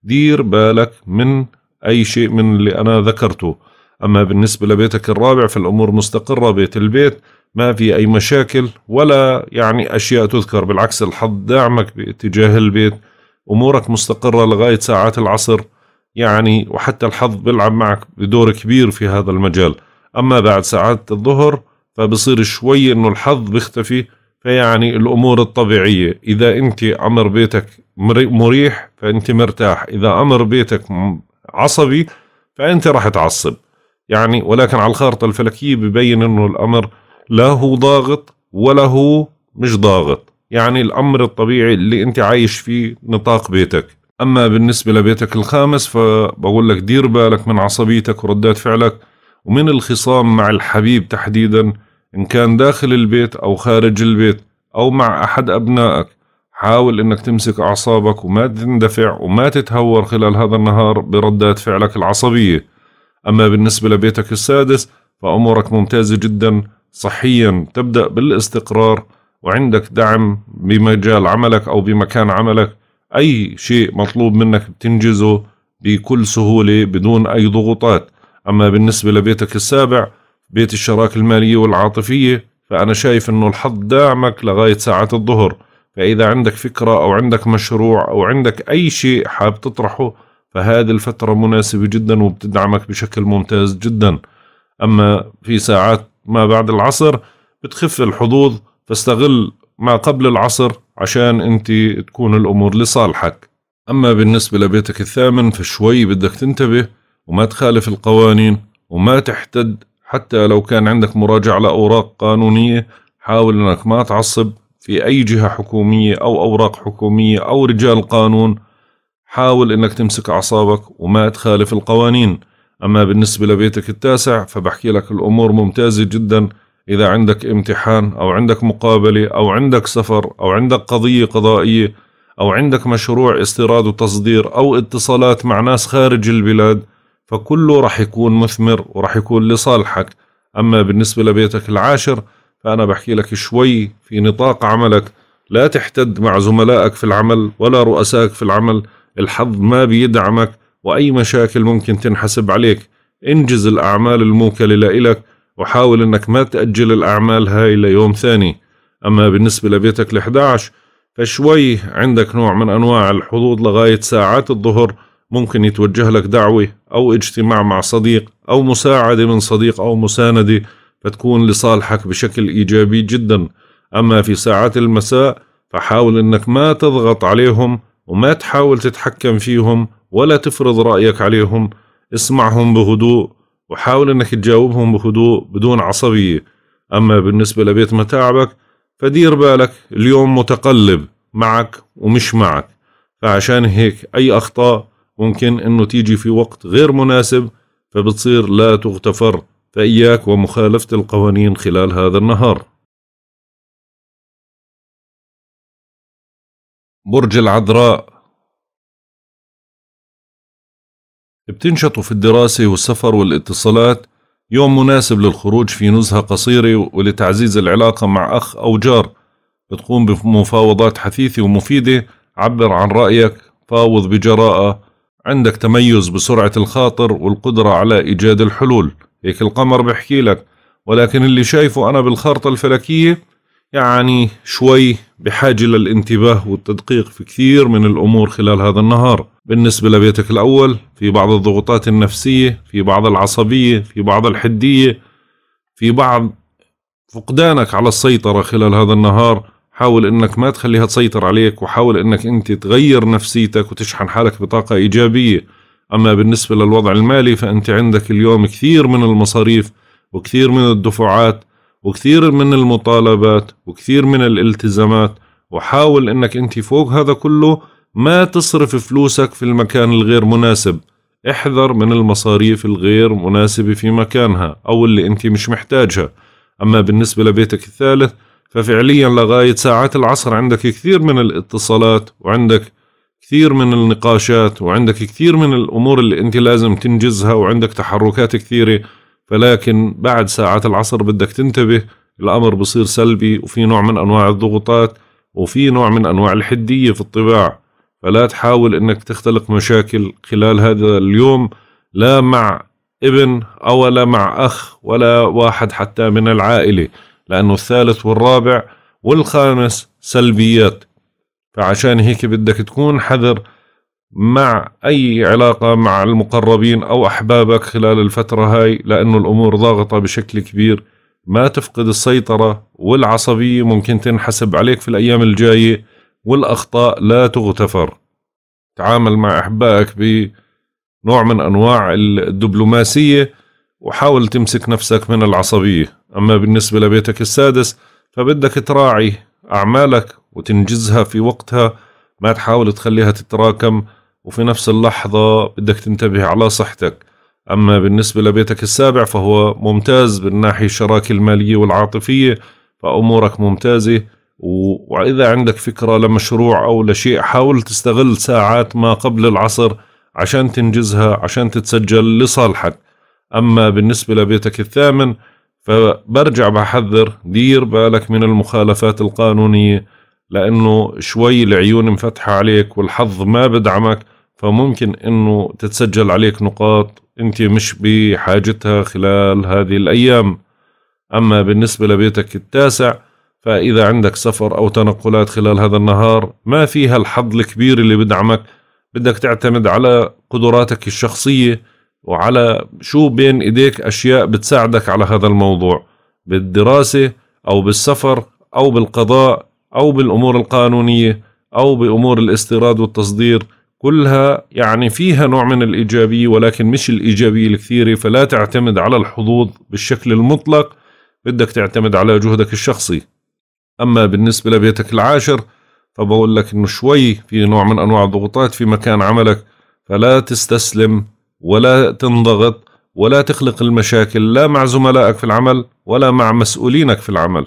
دير بالك من أي شيء من اللي أنا ذكرته أما بالنسبة لبيتك الرابع فالأمور مستقرة بيت البيت ما في أي مشاكل ولا يعني أشياء تذكر بالعكس الحظ داعمك باتجاه البيت أمورك مستقرة لغاية ساعات العصر يعني وحتى الحظ بيلعب معك بدور كبير في هذا المجال أما بعد ساعات الظهر فبصير شوي إنه الحظ بيختفي فيعني الأمور الطبيعية إذا أنت أمر بيتك مريح فأنت مرتاح إذا أمر بيتك عصبي فأنت راح تعصب يعني ولكن على الخارطة الفلكية ببين أنه الأمر لا هو ضاغط ولا هو مش ضاغط يعني الأمر الطبيعي اللي أنت عايش فيه نطاق بيتك أما بالنسبة لبيتك الخامس فبقول لك دير بالك من عصبيتك وردات فعلك ومن الخصام مع الحبيب تحديدا إن كان داخل البيت أو خارج البيت أو مع أحد أبنائك حاول انك تمسك اعصابك وما تندفع وما تتهور خلال هذا النهار بردات فعلك العصبية اما بالنسبة لبيتك السادس فامورك ممتازة جدا صحيا تبدأ بالاستقرار وعندك دعم بمجال عملك او بمكان عملك اي شيء مطلوب منك بتنجزه بكل سهولة بدون اي ضغوطات اما بالنسبة لبيتك السابع بيت الشراكة المالية والعاطفية فانا شايف انه الحظ داعمك لغاية ساعة الظهر فإذا عندك فكرة أو عندك مشروع أو عندك أي شيء حاب تطرحه فهذه الفترة مناسبة جدا وبتدعمك بشكل ممتاز جدا أما في ساعات ما بعد العصر بتخف الحظوظ فاستغل ما قبل العصر عشان أنت تكون الأمور لصالحك أما بالنسبة لبيتك الثامن فشوي بدك تنتبه وما تخالف القوانين وما تحتد حتى لو كان عندك مراجعة لأوراق قانونية حاول أنك ما تعصب في أي جهة حكومية أو أوراق حكومية أو رجال قانون حاول أنك تمسك أعصابك وما تخالف القوانين أما بالنسبة لبيتك التاسع فبحكي لك الأمور ممتازة جدا إذا عندك امتحان أو عندك مقابلة أو عندك سفر أو عندك قضية قضائية أو عندك مشروع استيراد وتصدير أو اتصالات مع ناس خارج البلاد فكله رح يكون مثمر ورح يكون لصالحك أما بالنسبة لبيتك العاشر فأنا بحكي لك شوي في نطاق عملك لا تحتد مع زملائك في العمل ولا رؤسائك في العمل الحظ ما بيدعمك وأي مشاكل ممكن تنحسب عليك انجز الأعمال الموكلة لإلك وحاول أنك ما تأجل الأعمال هاي ليوم ثاني أما بالنسبة لبيتك ال11 فشوي عندك نوع من أنواع الحظوظ لغاية ساعات الظهر ممكن يتوجه لك دعوة أو اجتماع مع صديق أو مساعدة من صديق أو مساندة فتكون لصالحك بشكل إيجابي جدا أما في ساعات المساء فحاول أنك ما تضغط عليهم وما تحاول تتحكم فيهم ولا تفرض رأيك عليهم اسمعهم بهدوء وحاول أنك تجاوبهم بهدوء بدون عصبية أما بالنسبة لبيت متاعبك فدير بالك اليوم متقلب معك ومش معك فعشان هيك أي أخطاء ممكن أنه تيجي في وقت غير مناسب فبتصير لا تغتفر فإياك ومخالفة القوانين خلال هذا النهار برج العذراء بتنشطوا في الدراسة والسفر والاتصالات يوم مناسب للخروج في نزهة قصيرة ولتعزيز العلاقة مع أخ أو جار بتقوم بمفاوضات حثيثة ومفيدة عبر عن رأيك فاوض بجراءة عندك تميز بسرعة الخاطر والقدرة على إيجاد الحلول هيك القمر بحكي لك ولكن اللي شايفه أنا بالخارطة الفلكية يعني شوي بحاجة للانتباه والتدقيق في كثير من الأمور خلال هذا النهار بالنسبة لبيتك الأول في بعض الضغوطات النفسية في بعض العصبية في بعض الحدية في بعض فقدانك على السيطرة خلال هذا النهار حاول انك ما تخليها تسيطر عليك وحاول انك انت تغير نفسيتك وتشحن حالك بطاقة ايجابية أما بالنسبة للوضع المالي فأنت عندك اليوم كثير من المصاريف وكثير من الدفعات وكثير من المطالبات وكثير من الالتزامات وحاول أنك أنت فوق هذا كله ما تصرف فلوسك في المكان الغير مناسب احذر من المصاريف الغير مناسبة في مكانها أو اللي أنت مش محتاجها أما بالنسبة لبيتك الثالث ففعليا لغاية ساعات العصر عندك كثير من الاتصالات وعندك كثير من النقاشات وعندك كثير من الأمور اللي أنت لازم تنجزها وعندك تحركات كثيرة فلكن بعد ساعات العصر بدك تنتبه الأمر بصير سلبي وفي نوع من أنواع الضغوطات وفي نوع من أنواع الحدية في الطباع فلا تحاول أنك تختلق مشاكل خلال هذا اليوم لا مع ابن أو لا مع أخ ولا واحد حتى من العائلة لأنه الثالث والرابع والخامس سلبيات فعشان هيك بدك تكون حذر مع أي علاقة مع المقربين أو أحبابك خلال الفترة هاي لأنه الأمور ضاغطة بشكل كبير ما تفقد السيطرة والعصبية ممكن تنحسب عليك في الأيام الجاية والأخطاء لا تغتفر تعامل مع أحبائك بنوع من أنواع الدبلوماسية وحاول تمسك نفسك من العصبية أما بالنسبة لبيتك السادس فبدك تراعي أعمالك وتنجزها في وقتها ما تحاول تخليها تتراكم وفي نفس اللحظة بدك تنتبه على صحتك أما بالنسبة لبيتك السابع فهو ممتاز بالناحية الشراكة المالية والعاطفية فأمورك ممتازة وإذا عندك فكرة لمشروع أو لشيء حاول تستغل ساعات ما قبل العصر عشان تنجزها عشان تتسجل لصالحك أما بالنسبة لبيتك الثامن فبرجع بحذر دير بالك من المخالفات القانونية لانه شوي العيون مفتحه عليك والحظ ما بدعمك فممكن انه تتسجل عليك نقاط انت مش بحاجتها خلال هذه الايام اما بالنسبه لبيتك التاسع فاذا عندك سفر او تنقلات خلال هذا النهار ما فيها الحظ الكبير اللي بدعمك بدك تعتمد على قدراتك الشخصيه وعلى شو بين ايديك اشياء بتساعدك على هذا الموضوع بالدراسه او بالسفر او بالقضاء أو بالأمور القانونية أو بأمور الاستيراد والتصدير كلها يعني فيها نوع من الإيجابية ولكن مش الإيجابية الكثيرة فلا تعتمد على الحظوظ بالشكل المطلق بدك تعتمد على جهدك الشخصي أما بالنسبة لبيتك العاشر فبقول لك إنه شوي في نوع من أنواع الضغوطات في مكان عملك فلا تستسلم ولا تنضغط ولا تخلق المشاكل لا مع زملائك في العمل ولا مع مسؤولينك في العمل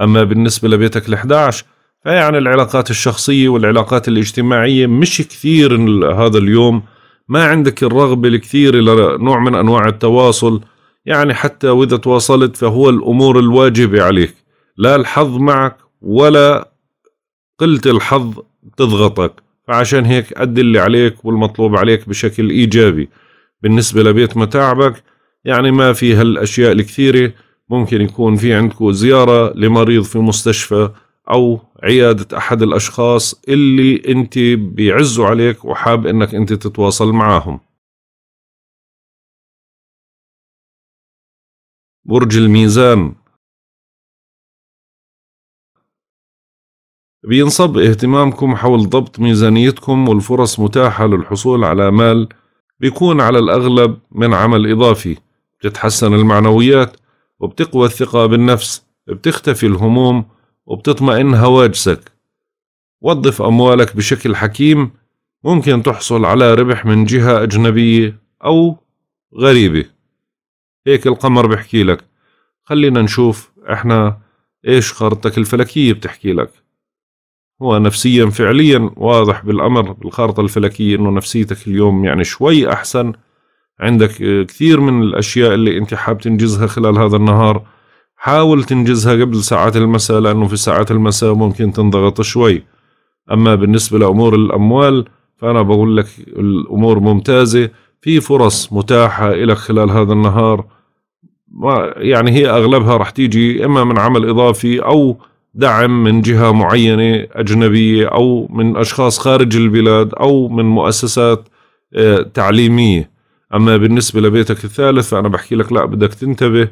أما بالنسبة لبيتك ال11 فيعني العلاقات الشخصية والعلاقات الاجتماعية مش كثير هذا اليوم ما عندك الرغبة الكثيرة لنوع من أنواع التواصل يعني حتى وإذا تواصلت فهو الأمور الواجبة عليك لا الحظ معك ولا قلة الحظ تضغطك فعشان هيك أدي اللي عليك والمطلوب عليك بشكل إيجابي بالنسبة لبيت متاعبك يعني ما في هالأشياء الكثيرة ممكن يكون في عندكم زيارة لمريض في مستشفى أو عيادة أحد الأشخاص اللي أنت بيعزوا عليك وحاب أنك أنت تتواصل معاهم برج الميزان بينصب اهتمامكم حول ضبط ميزانيتكم والفرص متاحة للحصول على مال بيكون على الأغلب من عمل إضافي بتتحسن المعنويات وبتقوى الثقة بالنفس بتختفي الهموم وبتطمئن هواجسك وظف أموالك بشكل حكيم ممكن تحصل على ربح من جهة أجنبية أو غريبة هيك القمر بحكي لك خلينا نشوف احنا ايش خارطتك الفلكية بتحكي لك هو نفسيا فعليا واضح بالأمر بالخارطة الفلكية انه نفسيتك اليوم يعني شوي أحسن عندك آه، كثير من الأشياء اللي أنت حاب تنجزها خلال هذا النهار حاول تنجزها قبل ساعات المساء لأنه في ساعات المساء ممكن تنضغط شوي أما بالنسبة لأمور الأموال فأنا بقول لك الأمور ممتازة في فرص متاحة لك خلال هذا النهار يعني هي أغلبها رح تيجي إما من عمل إضافي أو دعم من جهة معينة أجنبية أو من أشخاص خارج البلاد أو من مؤسسات آه، تعليمية أما بالنسبة لبيتك الثالث فأنا بحكي لك لا بدك تنتبه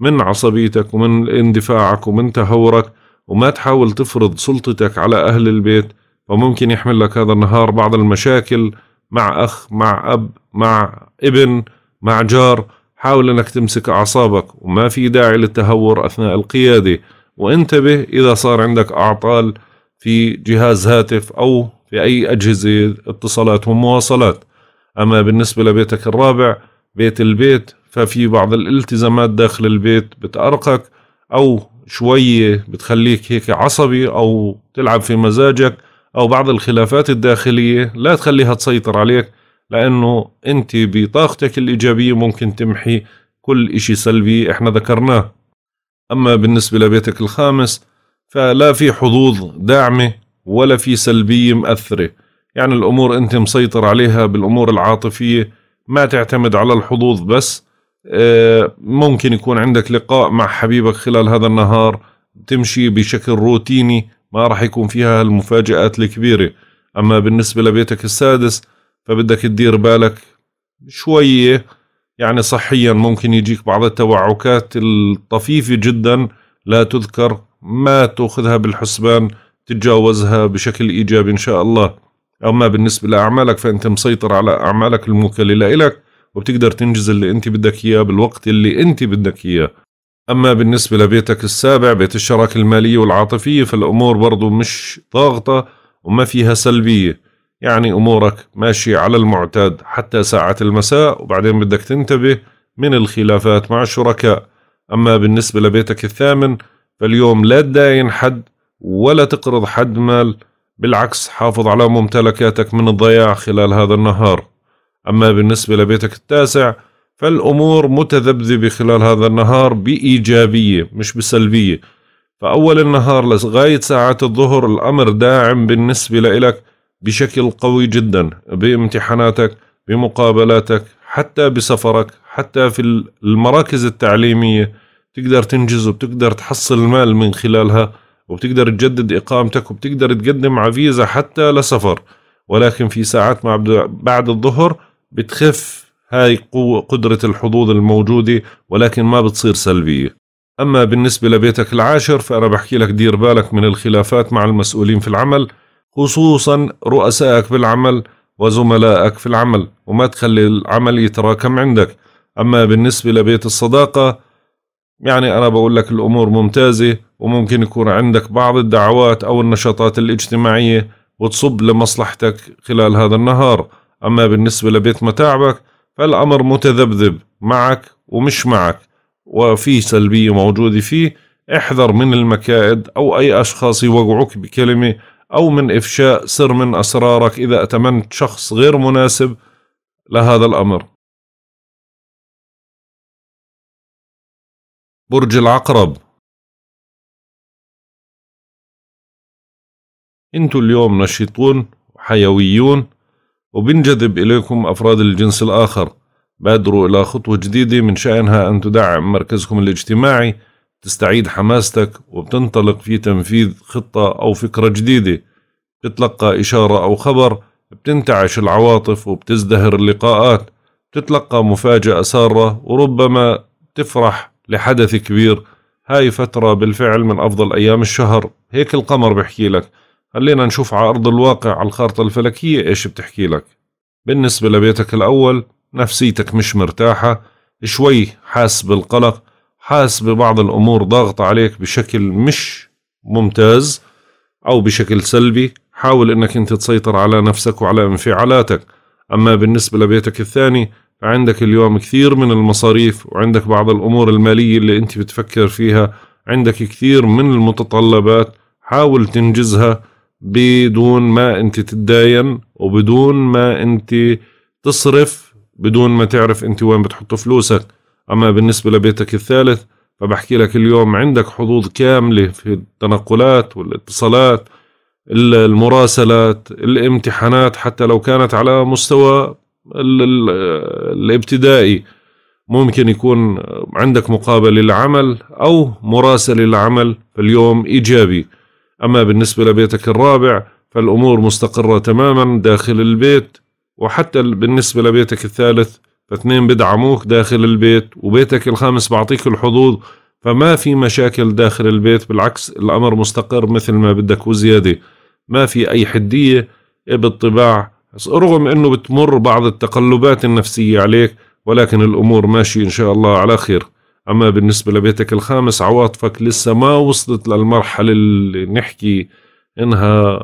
من عصبيتك ومن اندفاعك ومن تهورك وما تحاول تفرض سلطتك على أهل البيت فممكن يحمل لك هذا النهار بعض المشاكل مع أخ مع أب مع ابن مع جار حاول أنك تمسك أعصابك وما في داعي للتهور أثناء القيادة وانتبه إذا صار عندك أعطال في جهاز هاتف أو في أي أجهزة اتصالات ومواصلات أما بالنسبة لبيتك الرابع بيت البيت ففي بعض الالتزامات داخل البيت بتأرقك أو شوية بتخليك هيك عصبي أو تلعب في مزاجك أو بعض الخلافات الداخلية لا تخليها تسيطر عليك لأنه أنت بطاقتك الإيجابية ممكن تمحي كل إشي سلبي إحنا ذكرناه أما بالنسبة لبيتك الخامس فلا في حظوظ داعمة ولا في سلبية مأثرة يعني الأمور أنت مسيطر عليها بالأمور العاطفية ما تعتمد على الحظوظ بس آه، ممكن يكون عندك لقاء مع حبيبك خلال هذا النهار تمشي بشكل روتيني ما راح يكون فيها المفاجآت الكبيرة أما بالنسبة لبيتك السادس فبدك تدير بالك شوية يعني صحيا ممكن يجيك بعض التوعكات الطفيفة جدا لا تذكر ما تأخذها بالحسبان تتجاوزها بشكل إيجابي إن شاء الله أما بالنسبة لأعمالك فأنت مسيطر على أعمالك الموكلة لإلك وبتقدر تنجز اللي أنت بدك إياه بالوقت اللي أنت بدك إياه أما بالنسبة لبيتك السابع بيت الشراكة المالية والعاطفية فالأمور برضو مش ضاغطة وما فيها سلبية يعني أمورك ماشية على المعتاد حتى ساعة المساء وبعدين بدك تنتبه من الخلافات مع الشركاء أما بالنسبة لبيتك الثامن فاليوم لا تداين حد ولا تقرض حد مال بالعكس حافظ على ممتلكاتك من الضياع خلال هذا النهار أما بالنسبة لبيتك التاسع فالأمور متذبذبة خلال هذا النهار بإيجابية مش بسلبية فأول النهار لغاية ساعات الظهر الأمر داعم بالنسبة لإلك بشكل قوي جدا بامتحاناتك بمقابلاتك حتى بسفرك حتى في المراكز التعليمية تقدر تنجز وبتقدر تحصل المال من خلالها وبتقدر تجدد إقامتك وبتقدر تقدم على فيزا حتى لسفر ولكن في ساعات ما بعد الظهر بتخف هاي قوة قدرة الحظوظ الموجودة ولكن ما بتصير سلبية أما بالنسبة لبيتك العاشر فأنا بحكي لك دير بالك من الخلافات مع المسؤولين في العمل خصوصا رؤسائك بالعمل وزملائك في العمل وما تخلي العمل يتراكم عندك أما بالنسبة لبيت الصداقة يعني أنا بقول لك الأمور ممتازة وممكن يكون عندك بعض الدعوات أو النشاطات الاجتماعية وتصب لمصلحتك خلال هذا النهار أما بالنسبة لبيت متاعبك فالأمر متذبذب معك ومش معك وفي سلبية موجودة فيه احذر من المكائد أو أي أشخاص يوقعوك بكلمة أو من إفشاء سر من أسرارك إذا أتمنت شخص غير مناسب لهذا الأمر برج العقرب انتو اليوم نشيطون وحيويون وبنجذب إليكم أفراد الجنس الآخر بادروا إلى خطوة جديدة من شأنها أن تدعم مركزكم الاجتماعي تستعيد حماستك وبتنطلق في تنفيذ خطة أو فكرة جديدة بتتلقى إشارة أو خبر بتنتعش العواطف وبتزدهر اللقاءات بتتلقى مفاجأة سارة وربما تفرح لحدث كبير هاي فترة بالفعل من أفضل أيام الشهر هيك القمر بحكي لك خلينا نشوف على أرض الواقع على الخارطة الفلكية إيش بتحكي لك بالنسبة لبيتك الأول نفسيتك مش مرتاحة شوي حاس بالقلق حاس ببعض الأمور ضاغطة عليك بشكل مش ممتاز أو بشكل سلبي حاول أنك أنت تسيطر على نفسك وعلى انفعالاتك أما بالنسبة لبيتك الثاني عندك اليوم كثير من المصاريف وعندك بعض الأمور المالية اللي أنت بتفكر فيها عندك كثير من المتطلبات حاول تنجزها بدون ما أنت تتداين وبدون ما أنت تصرف بدون ما تعرف أنت وين بتحط فلوسك أما بالنسبة لبيتك الثالث فبحكي لك اليوم عندك حظوظ كاملة في التنقلات والاتصالات المراسلات الامتحانات حتى لو كانت على مستوى الابتدائي ممكن يكون عندك مقابل للعمل أو مراسل للعمل اليوم إيجابي أما بالنسبة لبيتك الرابع فالأمور مستقرة تماما داخل البيت وحتى بالنسبة لبيتك الثالث فاثنين بدعموك داخل البيت وبيتك الخامس بعطيك الحظوظ فما في مشاكل داخل البيت بالعكس الأمر مستقر مثل ما بدك وزيادة ما في أي حدية إيه بالطباع رغم أنه بتمر بعض التقلبات النفسية عليك ولكن الأمور ماشية إن شاء الله على خير أما بالنسبة لبيتك الخامس عواطفك لسه ما وصلت للمرحلة اللي نحكي إنها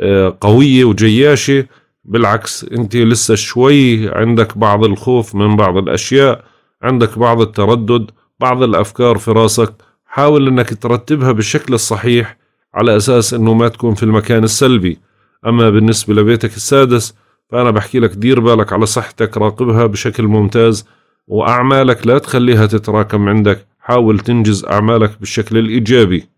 آه، قوية وجياشة بالعكس أنت لسه شوي عندك بعض الخوف من بعض الأشياء عندك بعض التردد بعض الأفكار في راسك حاول أنك ترتبها بالشكل الصحيح على أساس أنه ما تكون في المكان السلبي أما بالنسبة لبيتك السادس فأنا بحكي لك دير بالك على صحتك راقبها بشكل ممتاز وأعمالك لا تخليها تتراكم عندك حاول تنجز أعمالك بالشكل الإيجابي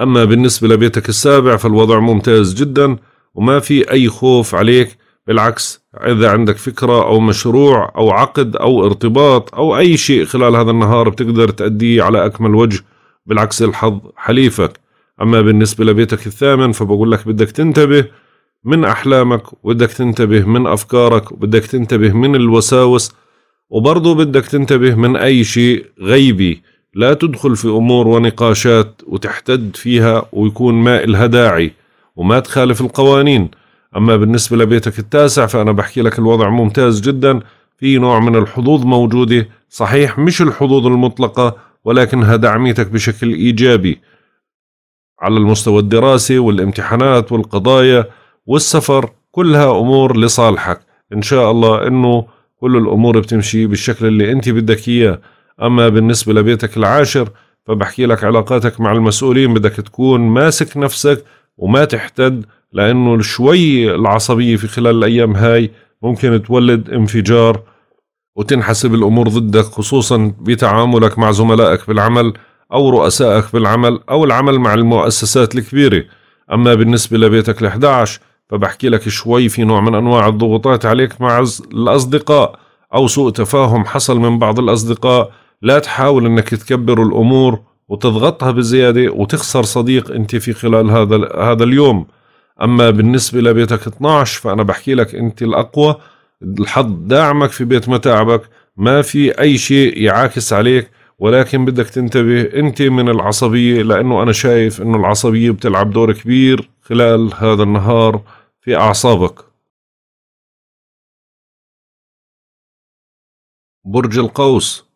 أما بالنسبة لبيتك السابع فالوضع ممتاز جدا وما في أي خوف عليك بالعكس إذا عندك فكرة أو مشروع أو عقد أو ارتباط أو أي شيء خلال هذا النهار بتقدر تأديه على أكمل وجه بالعكس الحظ حليفك أما بالنسبة لبيتك الثامن فبقول لك بدك تنتبه من أحلامك وبدك تنتبه من أفكارك وبدك تنتبه من الوساوس وبرضه بدك تنتبه من أي شيء غيبي لا تدخل في أمور ونقاشات وتحتد فيها ويكون ما إلها داعي وما تخالف القوانين أما بالنسبة لبيتك التاسع فأنا بحكي لك الوضع ممتاز جدا في نوع من الحظوظ موجودة صحيح مش الحظوظ المطلقة ولكنها دعميتك بشكل إيجابي على المستوى الدراسي والامتحانات والقضايا والسفر كلها امور لصالحك ان شاء الله انه كل الامور بتمشي بالشكل اللي انت بدك اياه اما بالنسبه لبيتك العاشر فبحكي لك علاقاتك مع المسؤولين بدك تكون ماسك نفسك وما تحتد لانه شوي العصبيه في خلال الايام هاي ممكن تولد انفجار وتنحسب الامور ضدك خصوصا بتعاملك مع زملائك بالعمل او رؤسائك بالعمل او العمل مع المؤسسات الكبيره اما بالنسبه لبيتك ال11 فبحكي لك شوي في نوع من أنواع الضغوطات عليك مع الأصدقاء أو سوء تفاهم حصل من بعض الأصدقاء لا تحاول أنك تكبر الأمور وتضغطها بزيادة وتخسر صديق أنت في خلال هذا, هذا اليوم أما بالنسبة لبيتك 12 فأنا بحكي لك أنت الأقوى الحظ داعمك في بيت متاعبك ما في أي شيء يعاكس عليك ولكن بدك تنتبه انت من العصبية لانه انا شايف انه العصبية بتلعب دور كبير خلال هذا النهار في اعصابك برج القوس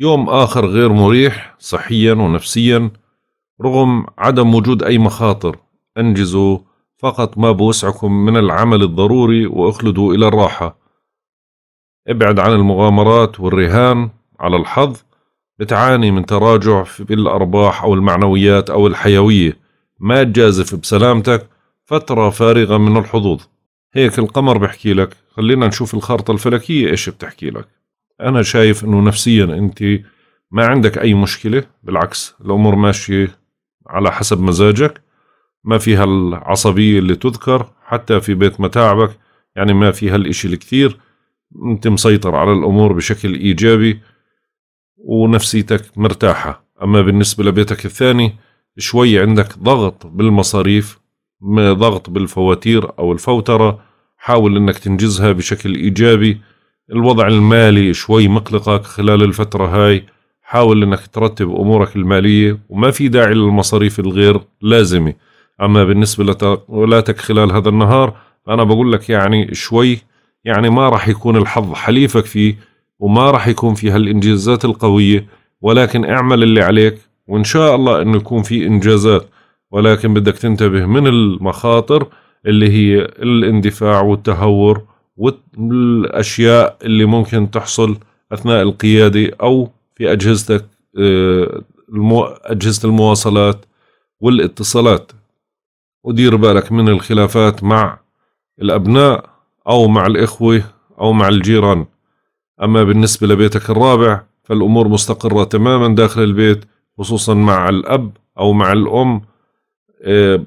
يوم آخر غير مريح صحيا ونفسيا رغم عدم وجود أي مخاطر أنجزوا فقط ما بوسعكم من العمل الضروري وأخلدوا إلى الراحة ابعد عن المغامرات والرهان على الحظ بتعاني من تراجع في الأرباح أو المعنويات أو الحيوية ما تجازف بسلامتك فترة فارغة من الحظوظ هيك القمر بحكي لك خلينا نشوف الخارطة الفلكية إيش بتحكي لك أنا شايف أنه نفسيا أنت ما عندك أي مشكلة بالعكس الأمور ماشية على حسب مزاجك ما فيها العصبية اللي تذكر حتى في بيت متاعبك يعني ما فيها الإشي الكثير انت مسيطر على الامور بشكل ايجابي ونفسيتك مرتاحه اما بالنسبه لبيتك الثاني شوي عندك ضغط بالمصاريف ضغط بالفواتير او الفوتره حاول انك تنجزها بشكل ايجابي الوضع المالي شوي مقلقك خلال الفتره هاي حاول انك ترتب امورك الماليه وما في داعي للمصاريف الغير لازمه اما بالنسبه لتولاتك خلال هذا النهار انا بقول لك يعني شوي يعني ما راح يكون الحظ حليفك فيه وما راح يكون في هالإنجازات القوية ولكن اعمل اللي عليك وإن شاء الله أنه يكون في إنجازات ولكن بدك تنتبه من المخاطر اللي هي الاندفاع والتهور والأشياء اللي ممكن تحصل أثناء القيادة أو في أجهزتك آه، أجهزة المواصلات والاتصالات ودير بالك من الخلافات مع الأبناء أو مع الإخوة أو مع الجيران أما بالنسبة لبيتك الرابع فالأمور مستقرة تماما داخل البيت خصوصا مع الأب أو مع الأم آه،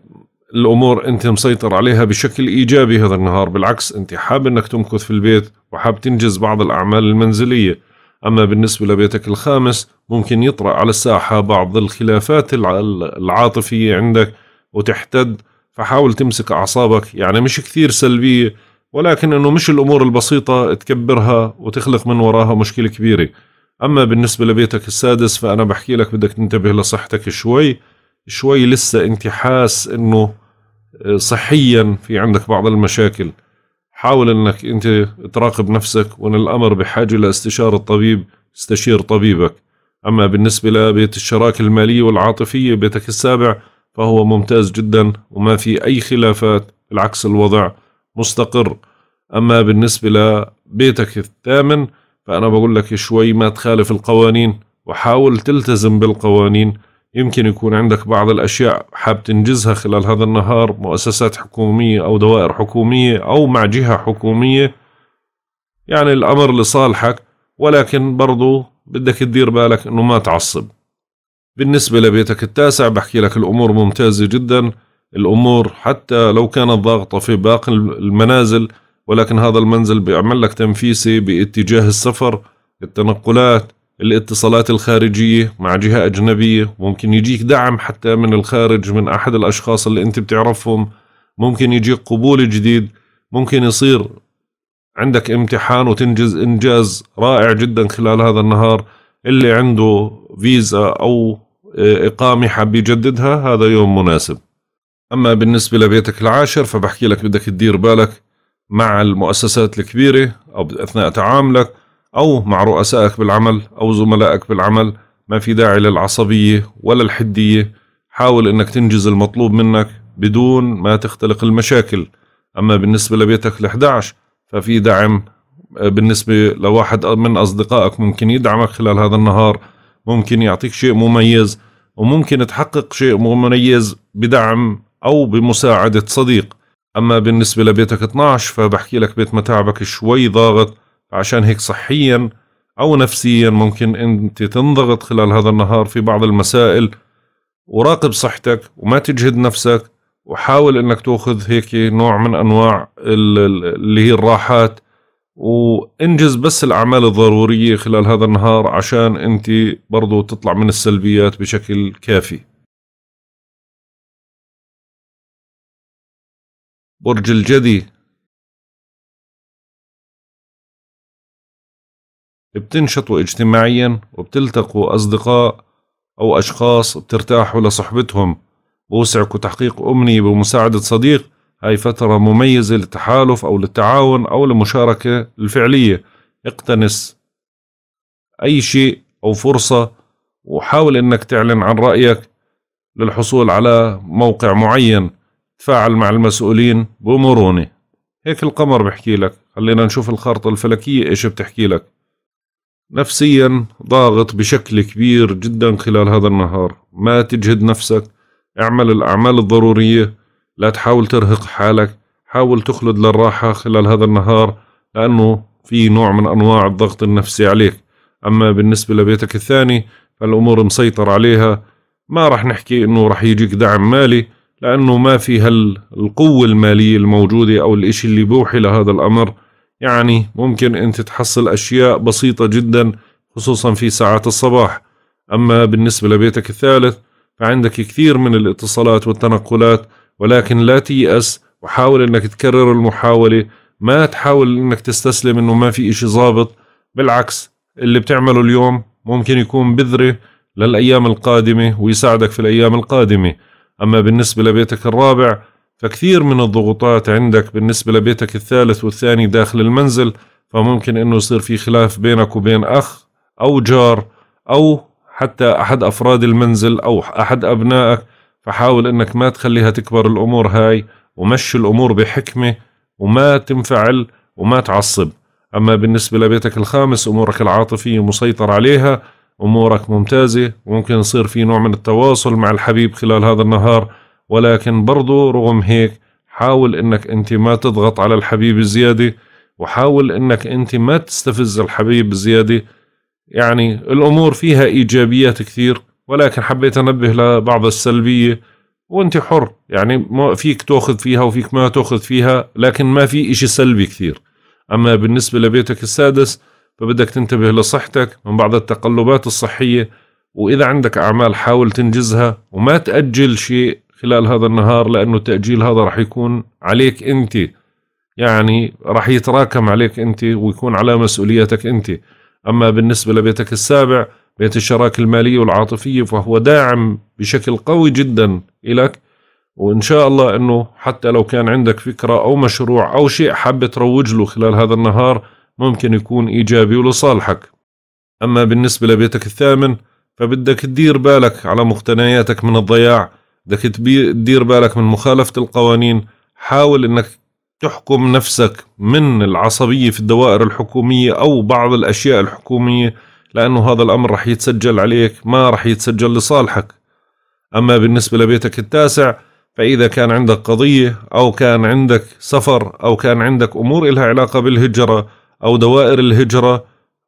الأمور أنت مسيطر عليها بشكل إيجابي هذا النهار بالعكس أنت حاب أنك تمكث في البيت وحاب تنجز بعض الأعمال المنزلية أما بالنسبة لبيتك الخامس ممكن يطرأ على الساحة بعض الخلافات العاطفية عندك وتحتد فحاول تمسك أعصابك يعني مش كثير سلبية ولكن انه مش الامور البسيطه تكبرها وتخلق من وراها مشكله كبيره اما بالنسبه لبيتك السادس فانا بحكي لك بدك تنتبه لصحتك شوي شوي لسه انت حاس انه آه، صحيا في عندك بعض المشاكل حاول انك انت تراقب نفسك وان الامر بحاجه لاستشاره طبيب استشير طبيبك اما بالنسبه لبيت الشراكه الماليه والعاطفيه بيتك السابع فهو ممتاز جدا وما في اي خلافات بالعكس الوضع مستقر أما بالنسبة لبيتك الثامن فأنا بقول لك شوي ما تخالف القوانين وحاول تلتزم بالقوانين يمكن يكون عندك بعض الأشياء حاب تنجزها خلال هذا النهار مؤسسات حكومية أو دوائر حكومية أو مع جهة حكومية يعني الأمر لصالحك ولكن برضو بدك تدير بالك أنه ما تعصب بالنسبة لبيتك التاسع بحكي لك الأمور ممتازة جداً الأمور حتى لو كانت ضاغطة في باقي المنازل ولكن هذا المنزل بيعمل لك تنفيسي باتجاه السفر التنقلات الاتصالات الخارجية مع جهة أجنبية ممكن يجيك دعم حتى من الخارج من أحد الأشخاص اللي أنت بتعرفهم ممكن يجيك قبول جديد ممكن يصير عندك امتحان وتنجز إنجاز رائع جدا خلال هذا النهار اللي عنده فيزا أو إقامة حاب يجددها هذا يوم مناسب أما بالنسبة لبيتك العاشر فبحكي لك بدك تدير بالك مع المؤسسات الكبيرة أو أثناء تعاملك أو مع رؤسائك بالعمل أو زملائك بالعمل ما في داعي للعصبية ولا الحدية حاول أنك تنجز المطلوب منك بدون ما تختلق المشاكل أما بالنسبة لبيتك ال11 ففي دعم آه، بالنسبة لواحد من أصدقائك ممكن يدعمك خلال هذا النهار ممكن يعطيك شيء مميز وممكن تحقق شيء مميز بدعم أو بمساعدة صديق أما بالنسبة لبيتك 12 فبحكي لك بيت متاعبك شوي ضاغط عشان هيك صحيا أو نفسيا ممكن أنت تنضغط خلال هذا النهار في بعض المسائل وراقب صحتك وما تجهد نفسك وحاول أنك تأخذ هيك نوع من أنواع اللي هي الراحات وانجز بس الأعمال الضرورية خلال هذا النهار عشان أنت برضو تطلع من السلبيات بشكل كافي برج الجدي بتنشطوا اجتماعيا وبتلتقوا أصدقاء أو أشخاص بترتاحوا لصحبتهم بوسعكوا تحقيق أمنية بمساعدة صديق هاي فترة مميزة للتحالف أو للتعاون أو للمشاركة الفعلية اقتنس أي شيء أو فرصة وحاول أنك تعلن عن رأيك للحصول على موقع معين تفاعل مع المسؤولين بمرونة هيك القمر بحكي لك خلينا نشوف الخارطة الفلكية إيش بتحكي لك نفسيا ضاغط بشكل كبير جدا خلال هذا النهار ما تجهد نفسك اعمل الأعمال الضرورية لا تحاول ترهق حالك حاول تخلد للراحة خلال هذا النهار لأنه في نوع من أنواع الضغط النفسي عليك أما بالنسبة لبيتك الثاني فالأمور مسيطر عليها ما رح نحكي أنه رح يجيك دعم مالي لأنه ما في هالقوة المالية الموجودة أو الإشي اللي بوحي لهذا الأمر يعني ممكن أنت تحصل أشياء بسيطة جدا خصوصا في ساعات الصباح أما بالنسبة لبيتك الثالث فعندك كثير من الاتصالات والتنقلات ولكن لا تيأس وحاول أنك تكرر المحاولة ما تحاول أنك تستسلم أنه ما في إشي ظابط بالعكس اللي بتعمله اليوم ممكن يكون بذرة للأيام القادمة ويساعدك في الأيام القادمة أما بالنسبة لبيتك الرابع فكثير من الضغوطات عندك بالنسبة لبيتك الثالث والثاني داخل المنزل فممكن أنه يصير في خلاف بينك وبين أخ أو جار أو حتى أحد أفراد المنزل أو أحد أبنائك فحاول أنك ما تخليها تكبر الأمور هاي ومشي الأمور بحكمة وما تنفعل وما تعصب أما بالنسبة لبيتك الخامس أمورك العاطفية مسيطر عليها أمورك ممتازة وممكن يصير في نوع من التواصل مع الحبيب خلال هذا النهار ولكن برضو رغم هيك حاول انك انت ما تضغط على الحبيب زيادة وحاول انك انت ما تستفز الحبيب زيادة يعني الامور فيها ايجابيات كثير ولكن حبيت انبه لبعض السلبية وانت حر يعني ما فيك تاخذ فيها وفيك ما تاخذ فيها لكن ما في اشي سلبي كثير اما بالنسبة لبيتك السادس فبدك تنتبه لصحتك من بعض التقلبات الصحية وإذا عندك أعمال حاول تنجزها وما تأجل شيء خلال هذا النهار لأنه تأجيل هذا رح يكون عليك أنت يعني رح يتراكم عليك أنت ويكون على مسؤوليتك أنت أما بالنسبة لبيتك السابع بيت الشراكة المالية والعاطفية فهو داعم بشكل قوي جدا إلك وإن شاء الله أنه حتى لو كان عندك فكرة أو مشروع أو شيء حاب تروج له خلال هذا النهار ممكن يكون إيجابي ولصالحك أما بالنسبة لبيتك الثامن فبدك تدير بالك على مقتنياتك من الضياع بدك تدير بالك من مخالفة القوانين حاول أنك تحكم نفسك من العصبية في الدوائر الحكومية أو بعض الأشياء الحكومية لأنه هذا الأمر رح يتسجل عليك ما رح يتسجل لصالحك أما بالنسبة لبيتك التاسع فإذا كان عندك قضية أو كان عندك سفر أو كان عندك أمور إلها علاقة بالهجرة أو دوائر الهجرة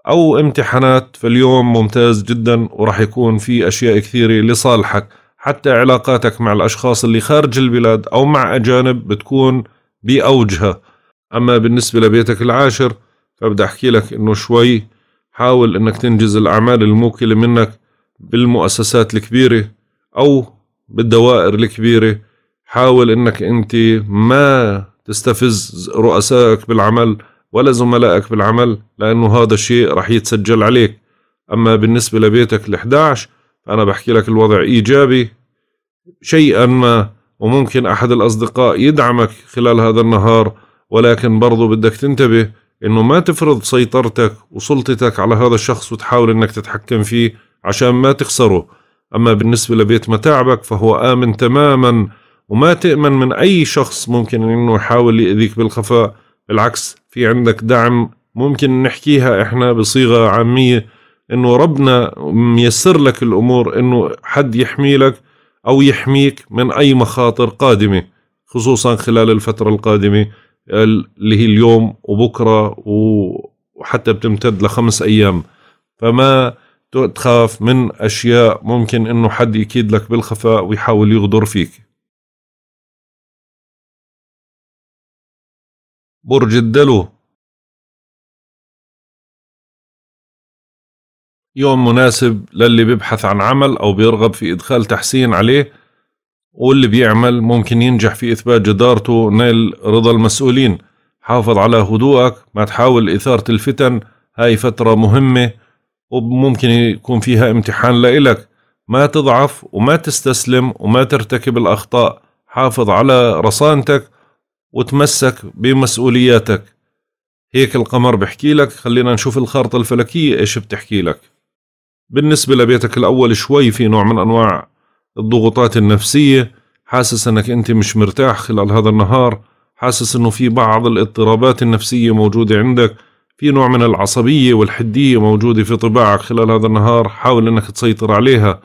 أو امتحانات فاليوم ممتاز جدا وراح يكون في أشياء كثيرة لصالحك حتى علاقاتك مع الأشخاص اللي خارج البلاد أو مع أجانب بتكون بأوجها أما بالنسبة لبيتك العاشر فبدي أحكي لك إنه شوي حاول إنك تنجز الأعمال الموكلة منك بالمؤسسات الكبيرة أو بالدوائر الكبيرة حاول إنك أنت ما تستفز رؤسائك بالعمل ولا زملائك بالعمل لأنه هذا الشيء رح يتسجل عليك أما بالنسبة لبيتك ال11 فأنا بحكي لك الوضع إيجابي شيئا ما وممكن أحد الأصدقاء يدعمك خلال هذا النهار ولكن برضو بدك تنتبه إنه ما تفرض سيطرتك وسلطتك على هذا الشخص وتحاول إنك تتحكم فيه عشان ما تخسره أما بالنسبة لبيت متاعبك فهو آمن تماما وما تأمن من أي شخص ممكن إنه يحاول يأذيك بالخفاء بالعكس في عندك دعم ممكن نحكيها احنا بصيغه عاميه انه ربنا ميسر لك الامور انه حد يحميلك او يحميك من اي مخاطر قادمه خصوصا خلال الفتره القادمه اللي هي اليوم وبكره وحتى بتمتد لخمس ايام فما تخاف من اشياء ممكن انه حد يكيد لك بالخفاء ويحاول يغدر فيك برج الدلو يوم مناسب للي بيبحث عن عمل أو بيرغب في إدخال تحسين عليه واللي بيعمل ممكن ينجح في إثبات جدارته نيل رضا المسؤولين حافظ على هدوءك ما تحاول إثارة الفتن هاي فترة مهمة وممكن يكون فيها امتحان لإلك ما تضعف وما تستسلم وما ترتكب الأخطاء حافظ على رصانتك وتمسك بمسؤولياتك هيك القمر بحكي لك خلينا نشوف الخارطة الفلكية ايش بتحكي لك بالنسبة لبيتك الأول شوي في نوع من أنواع الضغوطات النفسية حاسس أنك أنت مش مرتاح خلال هذا النهار حاسس أنه في بعض الاضطرابات النفسية موجودة عندك في نوع من العصبية والحدية موجودة في طباعك خلال هذا النهار حاول أنك تسيطر عليها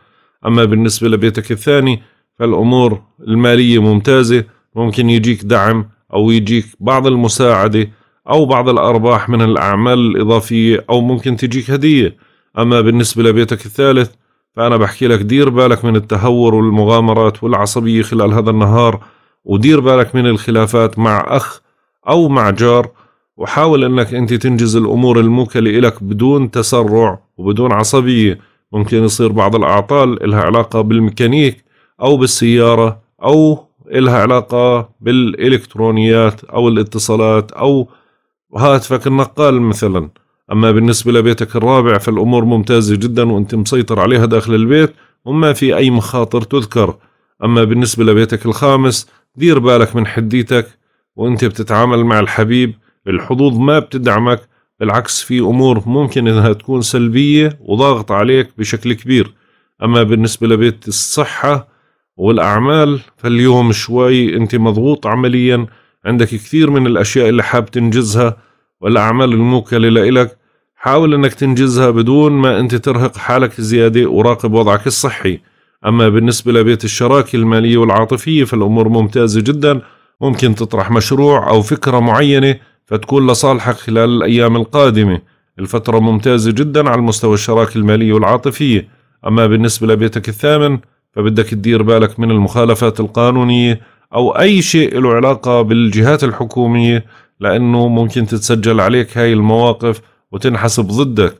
أما بالنسبة لبيتك الثاني فالأمور المالية ممتازة ممكن يجيك دعم أو يجيك بعض المساعدة أو بعض الأرباح من الأعمال الإضافية أو ممكن تجيك هدية أما بالنسبة لبيتك الثالث فأنا بحكي لك دير بالك من التهور والمغامرات والعصبية خلال هذا النهار ودير بالك من الخلافات مع أخ أو مع جار وحاول أنك أنت تنجز الأمور الموكلة إلك بدون تسرع وبدون عصبية ممكن يصير بعض الأعطال لها علاقة بالميكانيك أو بالسيارة أو إلها علاقة بالإلكترونيات أو الاتصالات أو هاتفك النقال مثلا أما بالنسبة لبيتك الرابع فالأمور ممتازة جدا وأنت مسيطر عليها داخل البيت وما في أي مخاطر تذكر أما بالنسبة لبيتك الخامس دير بالك من حديتك وأنت بتتعامل مع الحبيب الحظوظ ما بتدعمك بالعكس في أمور ممكن أنها تكون سلبية وضاغطة عليك بشكل كبير أما بالنسبة لبيت الصحة والاعمال فاليوم شوي انت مضغوط عمليا عندك كثير من الاشياء اللي حاب تنجزها والاعمال الموكله لإلك حاول انك تنجزها بدون ما انت ترهق حالك زياده وراقب وضعك الصحي اما بالنسبه لبيت الشراكه الماليه والعاطفيه فالامور ممتازه جدا ممكن تطرح مشروع او فكره معينه فتكون لصالحك خلال الايام القادمه الفتره ممتازه جدا على المستوى الشراكه الماليه والعاطفيه اما بالنسبه لبيتك الثامن فبدك تدير بالك من المخالفات القانونية أو أي شيء له علاقة بالجهات الحكومية لأنه ممكن تتسجل عليك هاي المواقف وتنحسب ضدك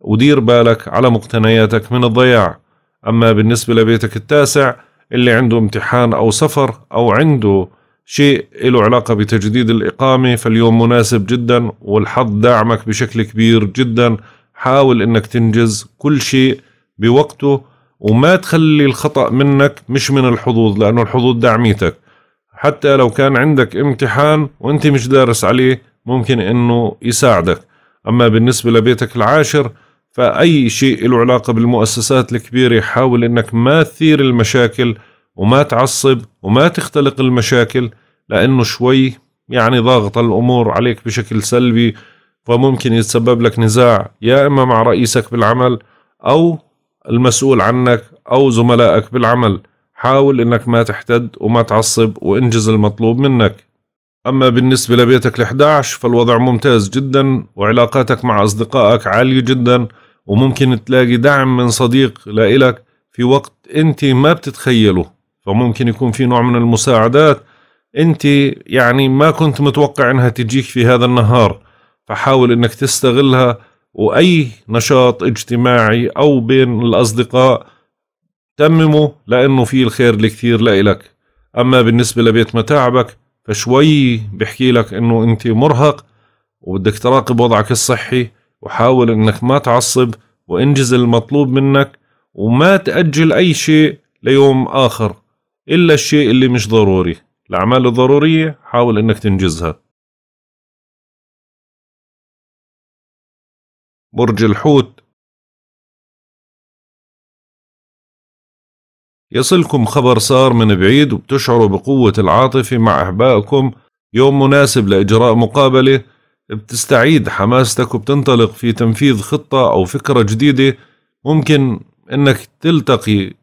ودير بالك على مقتنياتك من الضياع أما بالنسبة لبيتك التاسع اللي عنده امتحان أو سفر أو عنده شيء له علاقة بتجديد الإقامة فاليوم مناسب جدا والحظ داعمك بشكل كبير جدا حاول أنك تنجز كل شيء بوقته وما تخلي الخطأ منك مش من الحظوظ لأنه الحظوظ دعميتك حتى لو كان عندك امتحان وانت مش دارس عليه ممكن انه يساعدك اما بالنسبة لبيتك العاشر فأي شيء له علاقة بالمؤسسات الكبيرة حاول انك ما تثير المشاكل وما تعصب وما تختلق المشاكل لانه شوي يعني ضاغط الامور عليك بشكل سلبي فممكن يتسبب لك نزاع يا اما مع رئيسك بالعمل او المسؤول عنك أو زملائك بالعمل حاول إنك ما تحتد وما تعصب وانجز المطلوب منك أما بالنسبة لبيتك ال11 فالوضع ممتاز جدا وعلاقاتك مع أصدقائك عالية جدا وممكن تلاقي دعم من صديق لإلك في وقت أنت ما بتتخيله فممكن يكون في نوع من المساعدات أنت يعني ما كنت متوقع أنها تجيك في هذا النهار فحاول أنك تستغلها واي نشاط اجتماعي او بين الاصدقاء تممه لانه فيه الخير الكثير لإلك اما بالنسبه لبيت متاعبك فشوي بحكي لك انه انت مرهق وبدك تراقب وضعك الصحي وحاول انك ما تعصب وانجز المطلوب منك وما تأجل اي شيء ليوم اخر الا الشيء اللي مش ضروري الاعمال الضروريه حاول انك تنجزها برج الحوت يصلكم خبر صار من بعيد وبتشعروا بقوة العاطفة مع أحبائكم يوم مناسب لإجراء مقابلة بتستعيد حماستك وبتنطلق في تنفيذ خطة أو فكرة جديدة ممكن إنك تلتقي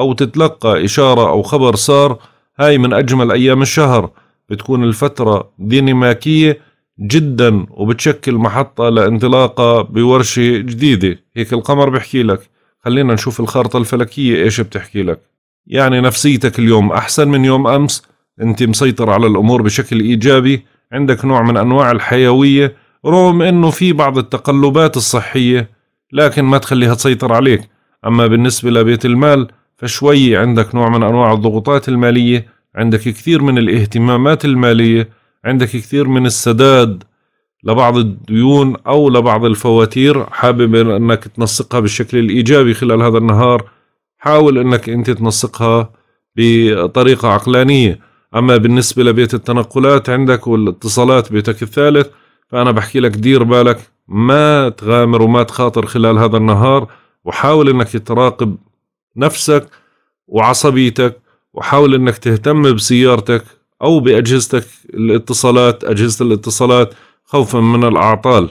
أو تتلقى إشارة أو خبر صار هاي من أجمل أيام الشهر بتكون الفترة ديناميكية جدا وبتشكل محطة لانطلاقة بورشة جديدة هيك القمر بحكي لك خلينا نشوف الخارطة الفلكية ايش بتحكي لك يعني نفسيتك اليوم احسن من يوم امس انت مسيطر على الامور بشكل ايجابي عندك نوع من انواع الحيوية رغم انه في بعض التقلبات الصحية لكن ما تخليها تسيطر عليك اما بالنسبة لبيت المال فشوي عندك نوع من انواع الضغوطات المالية عندك كثير من الاهتمامات المالية عندك كثير من السداد لبعض الديون أو لبعض الفواتير حابب أنك تنسقها بالشكل الإيجابي خلال هذا النهار حاول أنك أنت تنسقها بطريقة عقلانية أما بالنسبة لبيت التنقلات عندك والاتصالات بيتك الثالث فأنا بحكي لك دير بالك ما تغامر وما تخاطر خلال هذا النهار وحاول أنك تراقب نفسك وعصبيتك وحاول أنك تهتم بسيارتك أو بأجهزتك الاتصالات أجهزة الاتصالات خوفا من الأعطال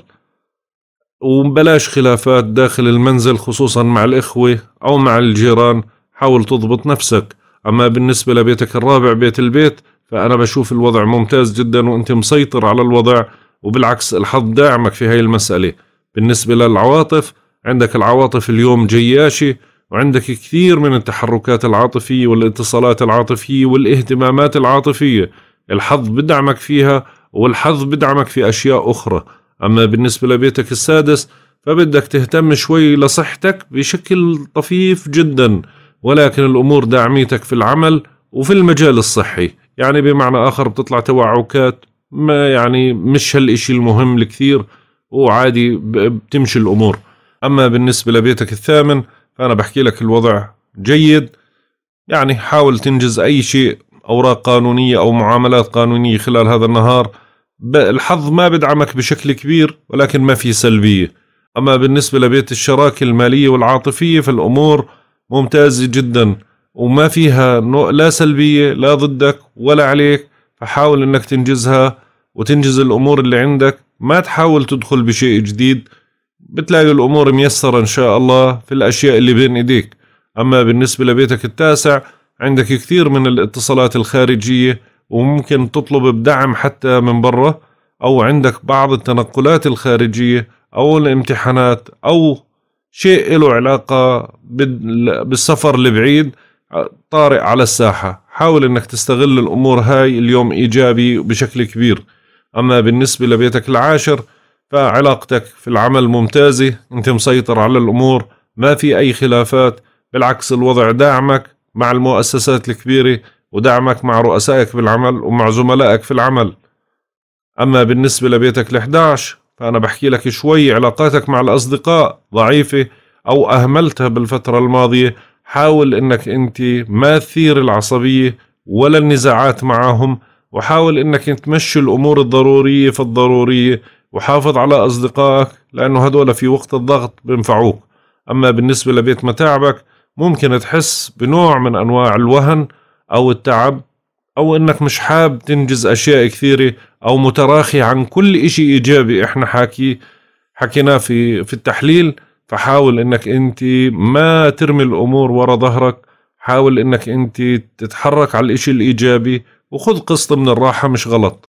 وبلاش خلافات داخل المنزل خصوصا مع الإخوة أو مع الجيران حاول تضبط نفسك أما بالنسبة لبيتك الرابع بيت البيت فأنا بشوف الوضع ممتاز جدا وأنت مسيطر على الوضع وبالعكس الحظ داعمك في هاي المسألة بالنسبة للعواطف عندك العواطف اليوم جياشة وعندك كثير من التحركات العاطفية والاتصالات العاطفية والاهتمامات العاطفية الحظ بدعمك فيها والحظ بدعمك في أشياء أخرى أما بالنسبة لبيتك السادس فبدك تهتم شوي لصحتك بشكل طفيف جدا ولكن الأمور داعميتك في العمل وفي المجال الصحي يعني بمعنى آخر بتطلع توعكات ما يعني مش هالإشي المهم لكثير وعادي بتمشي الأمور أما بالنسبة لبيتك الثامن أنا بحكي لك الوضع جيد يعني حاول تنجز أي شيء أوراق قانونية أو معاملات قانونية خلال هذا النهار الحظ ما بدعمك بشكل كبير ولكن ما في سلبية أما بالنسبة لبيت الشراكة المالية والعاطفية فالأمور ممتازة جدا وما فيها لا سلبية لا ضدك ولا عليك فحاول أنك تنجزها وتنجز الأمور اللي عندك ما تحاول تدخل بشيء جديد بتلاقي الامور ميسره ان شاء الله في الاشياء اللي بين ايديك اما بالنسبه لبيتك التاسع عندك كثير من الاتصالات الخارجيه وممكن تطلب بدعم حتى من برا او عندك بعض التنقلات الخارجيه او الامتحانات او شيء له علاقه بالسفر البعيد طارئ على الساحه حاول انك تستغل الامور هاي اليوم ايجابي بشكل كبير اما بالنسبه لبيتك العاشر فعلاقتك في العمل ممتازة أنت مسيطر على الأمور ما في أي خلافات بالعكس الوضع دعمك مع المؤسسات الكبيرة ودعمك مع رؤسائك بالعمل ومع زملائك في العمل أما بالنسبة لبيتك ال11 فأنا بحكي لك شوي علاقاتك مع الأصدقاء ضعيفة أو أهملتها بالفترة الماضية حاول أنك أنت ما تثير العصبية ولا النزاعات معهم وحاول أنك تمشي الأمور الضرورية في الضرورية وحافظ على أصدقائك لأنه هدول في وقت الضغط بينفعوك أما بالنسبة لبيت متاعبك ممكن تحس بنوع من أنواع الوهن أو التعب أو إنك مش حاب تنجز أشياء كثيرة أو متراخي عن كل إشي إيجابي إحنا حاكي حكيناه في في التحليل فحاول إنك أنت ما ترمي الأمور ورا ظهرك حاول إنك أنت تتحرك على الإشي الإيجابي وخذ قسط من الراحة مش غلط